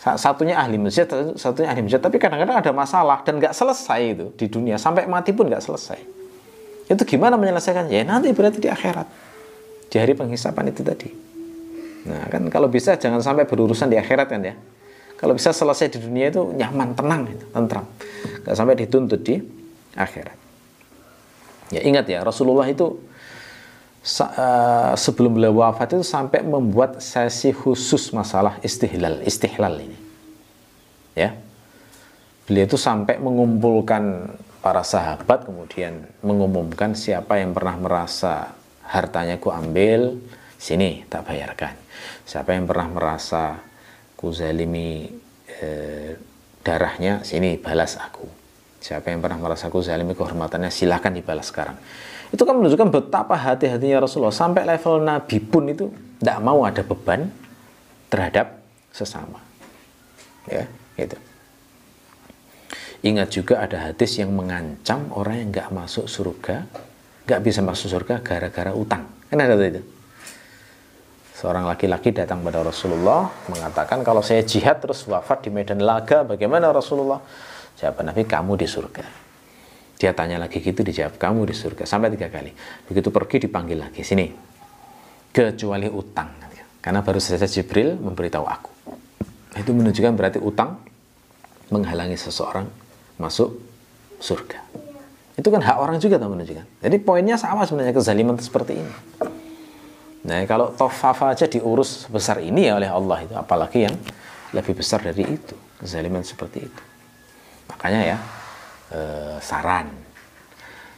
satunya ahli masjid satunya ahli masjid tapi kadang-kadang ada masalah dan nggak selesai itu di dunia sampai mati pun nggak selesai itu gimana menyelesaikan ya nanti berarti di akhirat di hari penghisapan itu tadi nah kan kalau bisa jangan sampai berurusan di akhirat kan ya kalau bisa selesai di dunia itu nyaman tenang tentram nggak sampai dituntut di akhirat ya ingat ya Rasulullah itu uh, sebelum beliau wafat itu sampai membuat sesi khusus masalah istihlal istihlal ini ya beliau itu sampai mengumpulkan para sahabat kemudian mengumumkan siapa yang pernah merasa hartanya ku ambil sini tak bayarkan siapa yang pernah merasa ku zalimi eh, darahnya sini balas aku siapa yang pernah merasa ku zalimi kehormatannya silahkan dibalas sekarang itu kan menunjukkan betapa hati-hatinya Rasulullah sampai level Nabi pun itu tidak mau ada beban terhadap sesama. Ya, gitu. Ingat juga ada hadis yang mengancam orang yang nggak masuk surga, nggak bisa masuk surga gara-gara utang. Kan ada itu. Seorang laki-laki datang pada Rasulullah mengatakan kalau saya jihad terus wafat di medan laga, bagaimana Rasulullah? Siapa Nabi, kamu di surga. Dia tanya lagi gitu, dijawab, kamu di surga. Sampai tiga kali. Begitu pergi dipanggil lagi, sini. Kecuali utang. Karena baru saja Jibril memberitahu aku. Itu menunjukkan berarti utang menghalangi seseorang masuk surga. Itu kan hak orang juga teman menunjukkan. Jadi poinnya sama sebenarnya kezaliman seperti ini. Nah, kalau tofafa aja diurus sebesar ini ya oleh Allah itu, apalagi yang lebih besar dari itu, kezaliman seperti itu. Makanya ya, e, saran.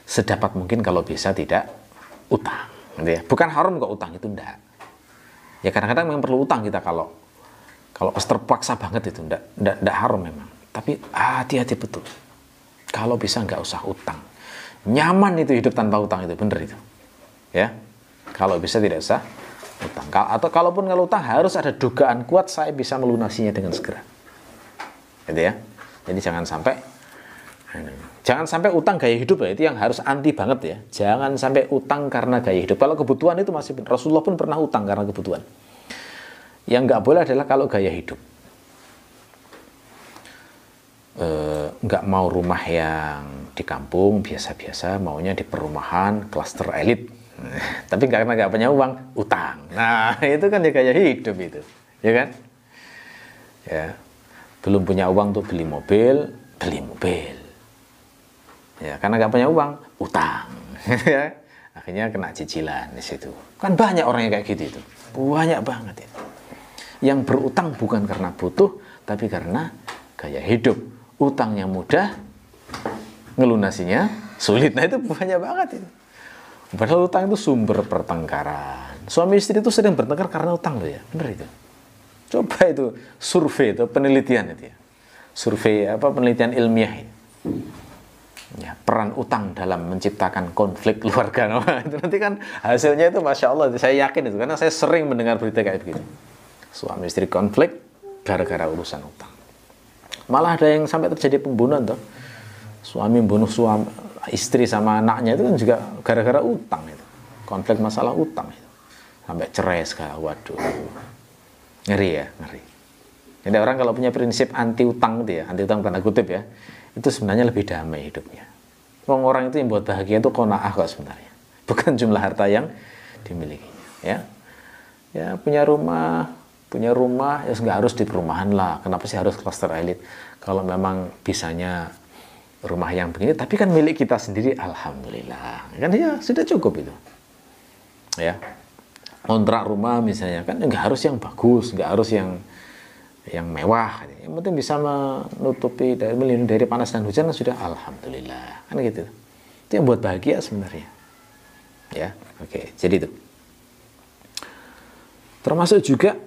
Sedapat mungkin kalau bisa tidak utang, gitu ya. Bukan haram kok utang itu enggak. Ya kadang-kadang memang perlu utang kita kalau kalau terpaksa banget itu enggak, enggak, enggak haram memang. Tapi ah, hati-hati betul. Kalau bisa nggak usah utang. Nyaman itu hidup tanpa utang itu bener itu. Ya. Kalau bisa tidak usah utang. Atau kalaupun kalau utang harus ada dugaan kuat saya bisa melunasinya dengan segera. Gitu ya. Jadi jangan sampai Jangan sampai utang gaya hidup ya, itu yang harus anti banget ya. Jangan sampai utang karena gaya hidup. Kalau kebutuhan itu masih Rasulullah pun pernah utang karena kebutuhan. Yang nggak boleh adalah kalau gaya hidup. E, mau rumah yang di kampung biasa-biasa, maunya di perumahan klaster elit. Tapi karena nggak punya uang, utang. Nah itu kan ya gaya hidup itu, ya kan? Ya belum punya uang tuh beli mobil, beli mobil ya karena nggak punya uang utang ya. akhirnya kena cicilan di situ kan banyak orang yang kayak gitu itu banyak banget itu yang berutang bukan karena butuh tapi karena gaya hidup utangnya mudah ngelunasinya sulit nah itu banyak banget itu padahal utang itu sumber pertengkaran suami istri itu sering bertengkar karena utang loh ya Benar itu coba itu survei itu penelitian itu ya survei apa penelitian ilmiah ya ya, peran utang dalam menciptakan konflik keluarga. itu nanti kan hasilnya itu masya Allah, saya yakin itu karena saya sering mendengar berita kayak begini. Suami istri konflik gara-gara urusan utang. Malah ada yang sampai terjadi pembunuhan tuh. Suami bunuh suami istri sama anaknya itu kan juga gara-gara utang itu. Konflik masalah utang itu. Sampai cerai segala. Waduh. Ngeri ya, ngeri. Jadi orang kalau punya prinsip anti utang dia ya, anti utang tanda kutip ya itu sebenarnya lebih damai hidupnya. Orang orang itu yang buat bahagia itu kona'ah kok sebenarnya. Bukan jumlah harta yang dimilikinya. Ya, ya punya rumah, punya rumah ya nggak harus di perumahan lah. Kenapa sih harus klaster elit? Kalau memang bisanya rumah yang begini, tapi kan milik kita sendiri, alhamdulillah. Kan ya sudah cukup itu. Ya, kontrak rumah misalnya kan nggak harus yang bagus, nggak harus yang yang mewah yang penting bisa menutupi dari melindungi dari panas dan hujan kan sudah alhamdulillah kan gitu itu yang buat bahagia sebenarnya ya oke jadi itu termasuk juga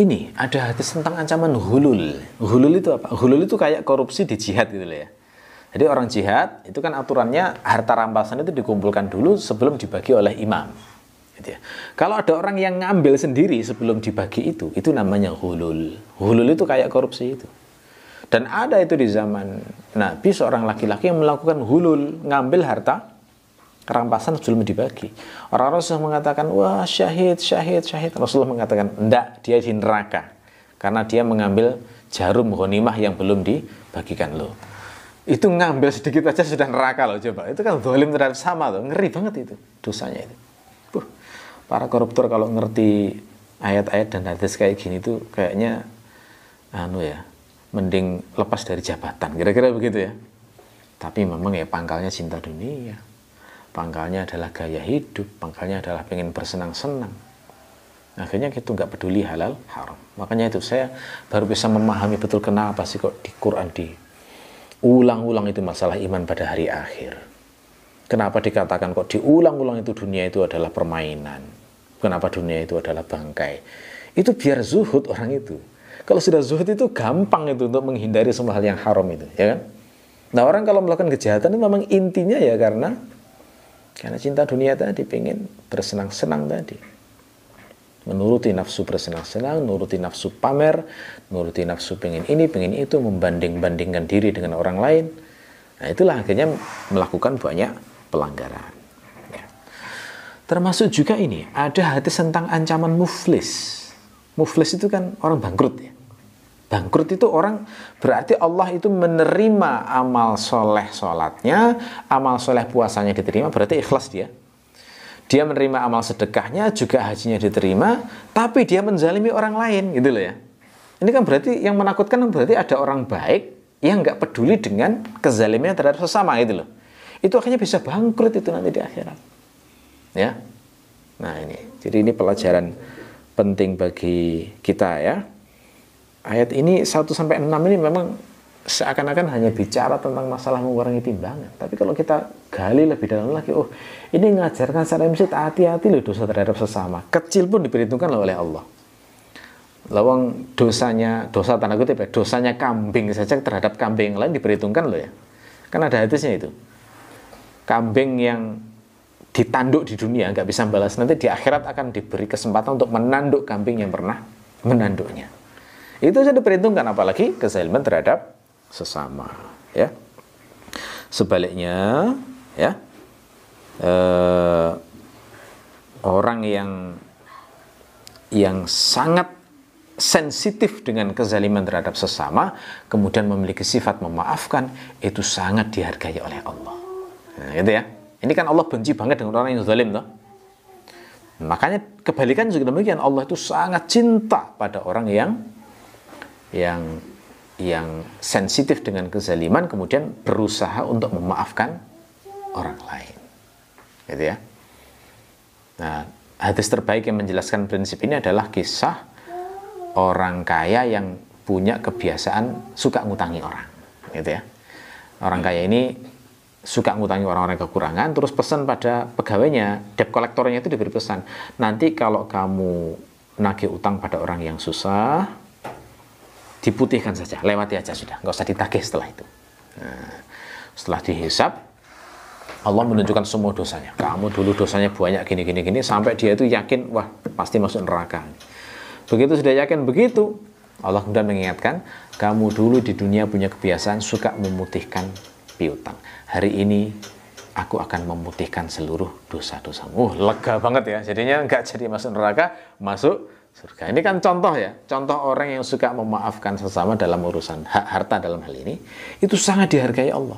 ini ada hadis tentang ancaman hulul hulul itu apa hulul itu kayak korupsi di jihad gitu loh ya jadi orang jihad itu kan aturannya harta rampasan itu dikumpulkan dulu sebelum dibagi oleh imam Gitu ya. Kalau ada orang yang ngambil sendiri sebelum dibagi itu, itu namanya hulul. Hulul itu kayak korupsi itu. Dan ada itu di zaman Nabi seorang laki-laki yang melakukan hulul, ngambil harta rampasan sebelum dibagi. Orang Rasulullah mengatakan, wah syahid, syahid, syahid. Rasulullah mengatakan, enggak, dia di neraka. Karena dia mengambil jarum honimah yang belum dibagikan loh. Itu ngambil sedikit aja sudah neraka loh coba. Itu kan zalim terhadap sama loh, ngeri banget itu dosanya itu para koruptor kalau ngerti ayat-ayat dan hadis kayak gini tuh kayaknya anu ya mending lepas dari jabatan kira-kira begitu ya tapi memang ya pangkalnya cinta dunia pangkalnya adalah gaya hidup pangkalnya adalah pengen bersenang-senang akhirnya kita nggak peduli halal haram makanya itu saya baru bisa memahami betul kenapa sih kok di Quran di ulang-ulang itu masalah iman pada hari akhir kenapa dikatakan kok diulang-ulang itu dunia itu adalah permainan Kenapa dunia itu adalah bangkai? Itu biar zuhud orang itu. Kalau sudah zuhud itu gampang itu untuk menghindari semua hal yang haram itu, ya kan? Nah orang kalau melakukan kejahatan itu memang intinya ya karena karena cinta dunia tadi, pengen bersenang-senang tadi. Menuruti nafsu bersenang-senang, nuruti nafsu pamer, nuruti nafsu pengen ini, pengen itu, membanding-bandingkan diri dengan orang lain. Nah itulah akhirnya melakukan banyak pelanggaran. Termasuk juga ini, ada hadis tentang ancaman muflis. Muflis itu kan orang bangkrut ya. Bangkrut itu orang berarti Allah itu menerima amal soleh sholatnya, amal soleh puasanya diterima, berarti ikhlas dia. Dia menerima amal sedekahnya, juga hajinya diterima, tapi dia menzalimi orang lain gitu loh ya. Ini kan berarti yang menakutkan kan berarti ada orang baik yang nggak peduli dengan kezalimnya terhadap sesama gitu loh. Itu akhirnya bisa bangkrut itu nanti di akhirat ya. Nah, ini. Jadi ini pelajaran penting bagi kita ya. Ayat ini 1 sampai 6 ini memang seakan-akan hanya bicara tentang masalah mengurangi timbangan. Tapi kalau kita gali lebih dalam lagi, oh ini mengajarkan secara mesti hati-hati loh dosa terhadap sesama. Kecil pun diperhitungkan oleh Allah. Lawang dosanya, dosa tanda kutip ya, dosanya kambing saja terhadap kambing lain diperhitungkan loh ya. Kan ada hadisnya itu. Kambing yang ditanduk di dunia nggak bisa balas nanti di akhirat akan diberi kesempatan untuk menanduk kambing yang pernah menanduknya itu sudah diperhitungkan apalagi kezaliman terhadap sesama ya sebaliknya ya eh, orang yang yang sangat sensitif dengan kezaliman terhadap sesama kemudian memiliki sifat memaafkan itu sangat dihargai oleh Allah nah, gitu ya ini kan Allah benci banget dengan orang yang zalim toh. Makanya kebalikan juga demikian Allah itu sangat cinta pada orang yang yang yang sensitif dengan kezaliman kemudian berusaha untuk memaafkan orang lain. Gitu ya. Nah, hadis terbaik yang menjelaskan prinsip ini adalah kisah orang kaya yang punya kebiasaan suka ngutangi orang, gitu ya. Orang kaya ini suka ngutangi orang-orang kekurangan terus pesan pada pegawainya debt kolektornya itu diberi pesan nanti kalau kamu nagih utang pada orang yang susah diputihkan saja lewati aja sudah nggak usah ditagih setelah itu nah, setelah dihisap Allah menunjukkan semua dosanya kamu dulu dosanya banyak gini gini gini sampai dia itu yakin wah pasti masuk neraka begitu sudah yakin begitu Allah kemudian mengingatkan kamu dulu di dunia punya kebiasaan suka memutihkan piutang. Hari ini aku akan memutihkan seluruh dosa-dosamu. Uh, lega banget ya. Jadinya nggak jadi masuk neraka, masuk surga. Ini kan contoh ya, contoh orang yang suka memaafkan sesama dalam urusan hak harta dalam hal ini, itu sangat dihargai Allah.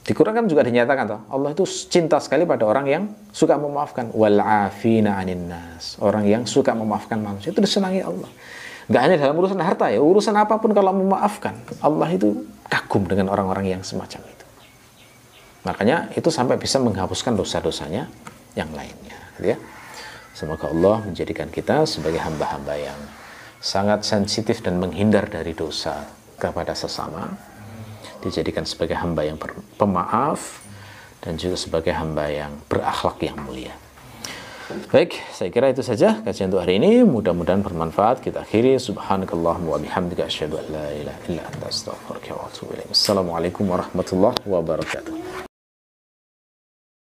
Di Quran kan juga dinyatakan toh, Allah itu cinta sekali pada orang yang suka memaafkan. Wal afina anin nas. Orang yang suka memaafkan manusia itu disenangi Allah. Gak hanya dalam urusan harta ya, urusan apapun kalau memaafkan, Allah itu kagum dengan orang-orang yang semacam itu. Makanya itu sampai bisa menghapuskan dosa-dosanya yang lainnya. Gitu ya. Semoga Allah menjadikan kita sebagai hamba-hamba yang sangat sensitif dan menghindar dari dosa kepada sesama. Dijadikan sebagai hamba yang pemaaf dan juga sebagai hamba yang berakhlak yang mulia. Baik, saya kira itu saja kajian untuk hari ini. Mudah-mudahan bermanfaat. Kita akhiri. Subhanakallahumma wa bihamdika asyhadu an la ilaha illa anta astaghfiruka wa atubu ilaik. Assalamualaikum warahmatullahi wabarakatuh.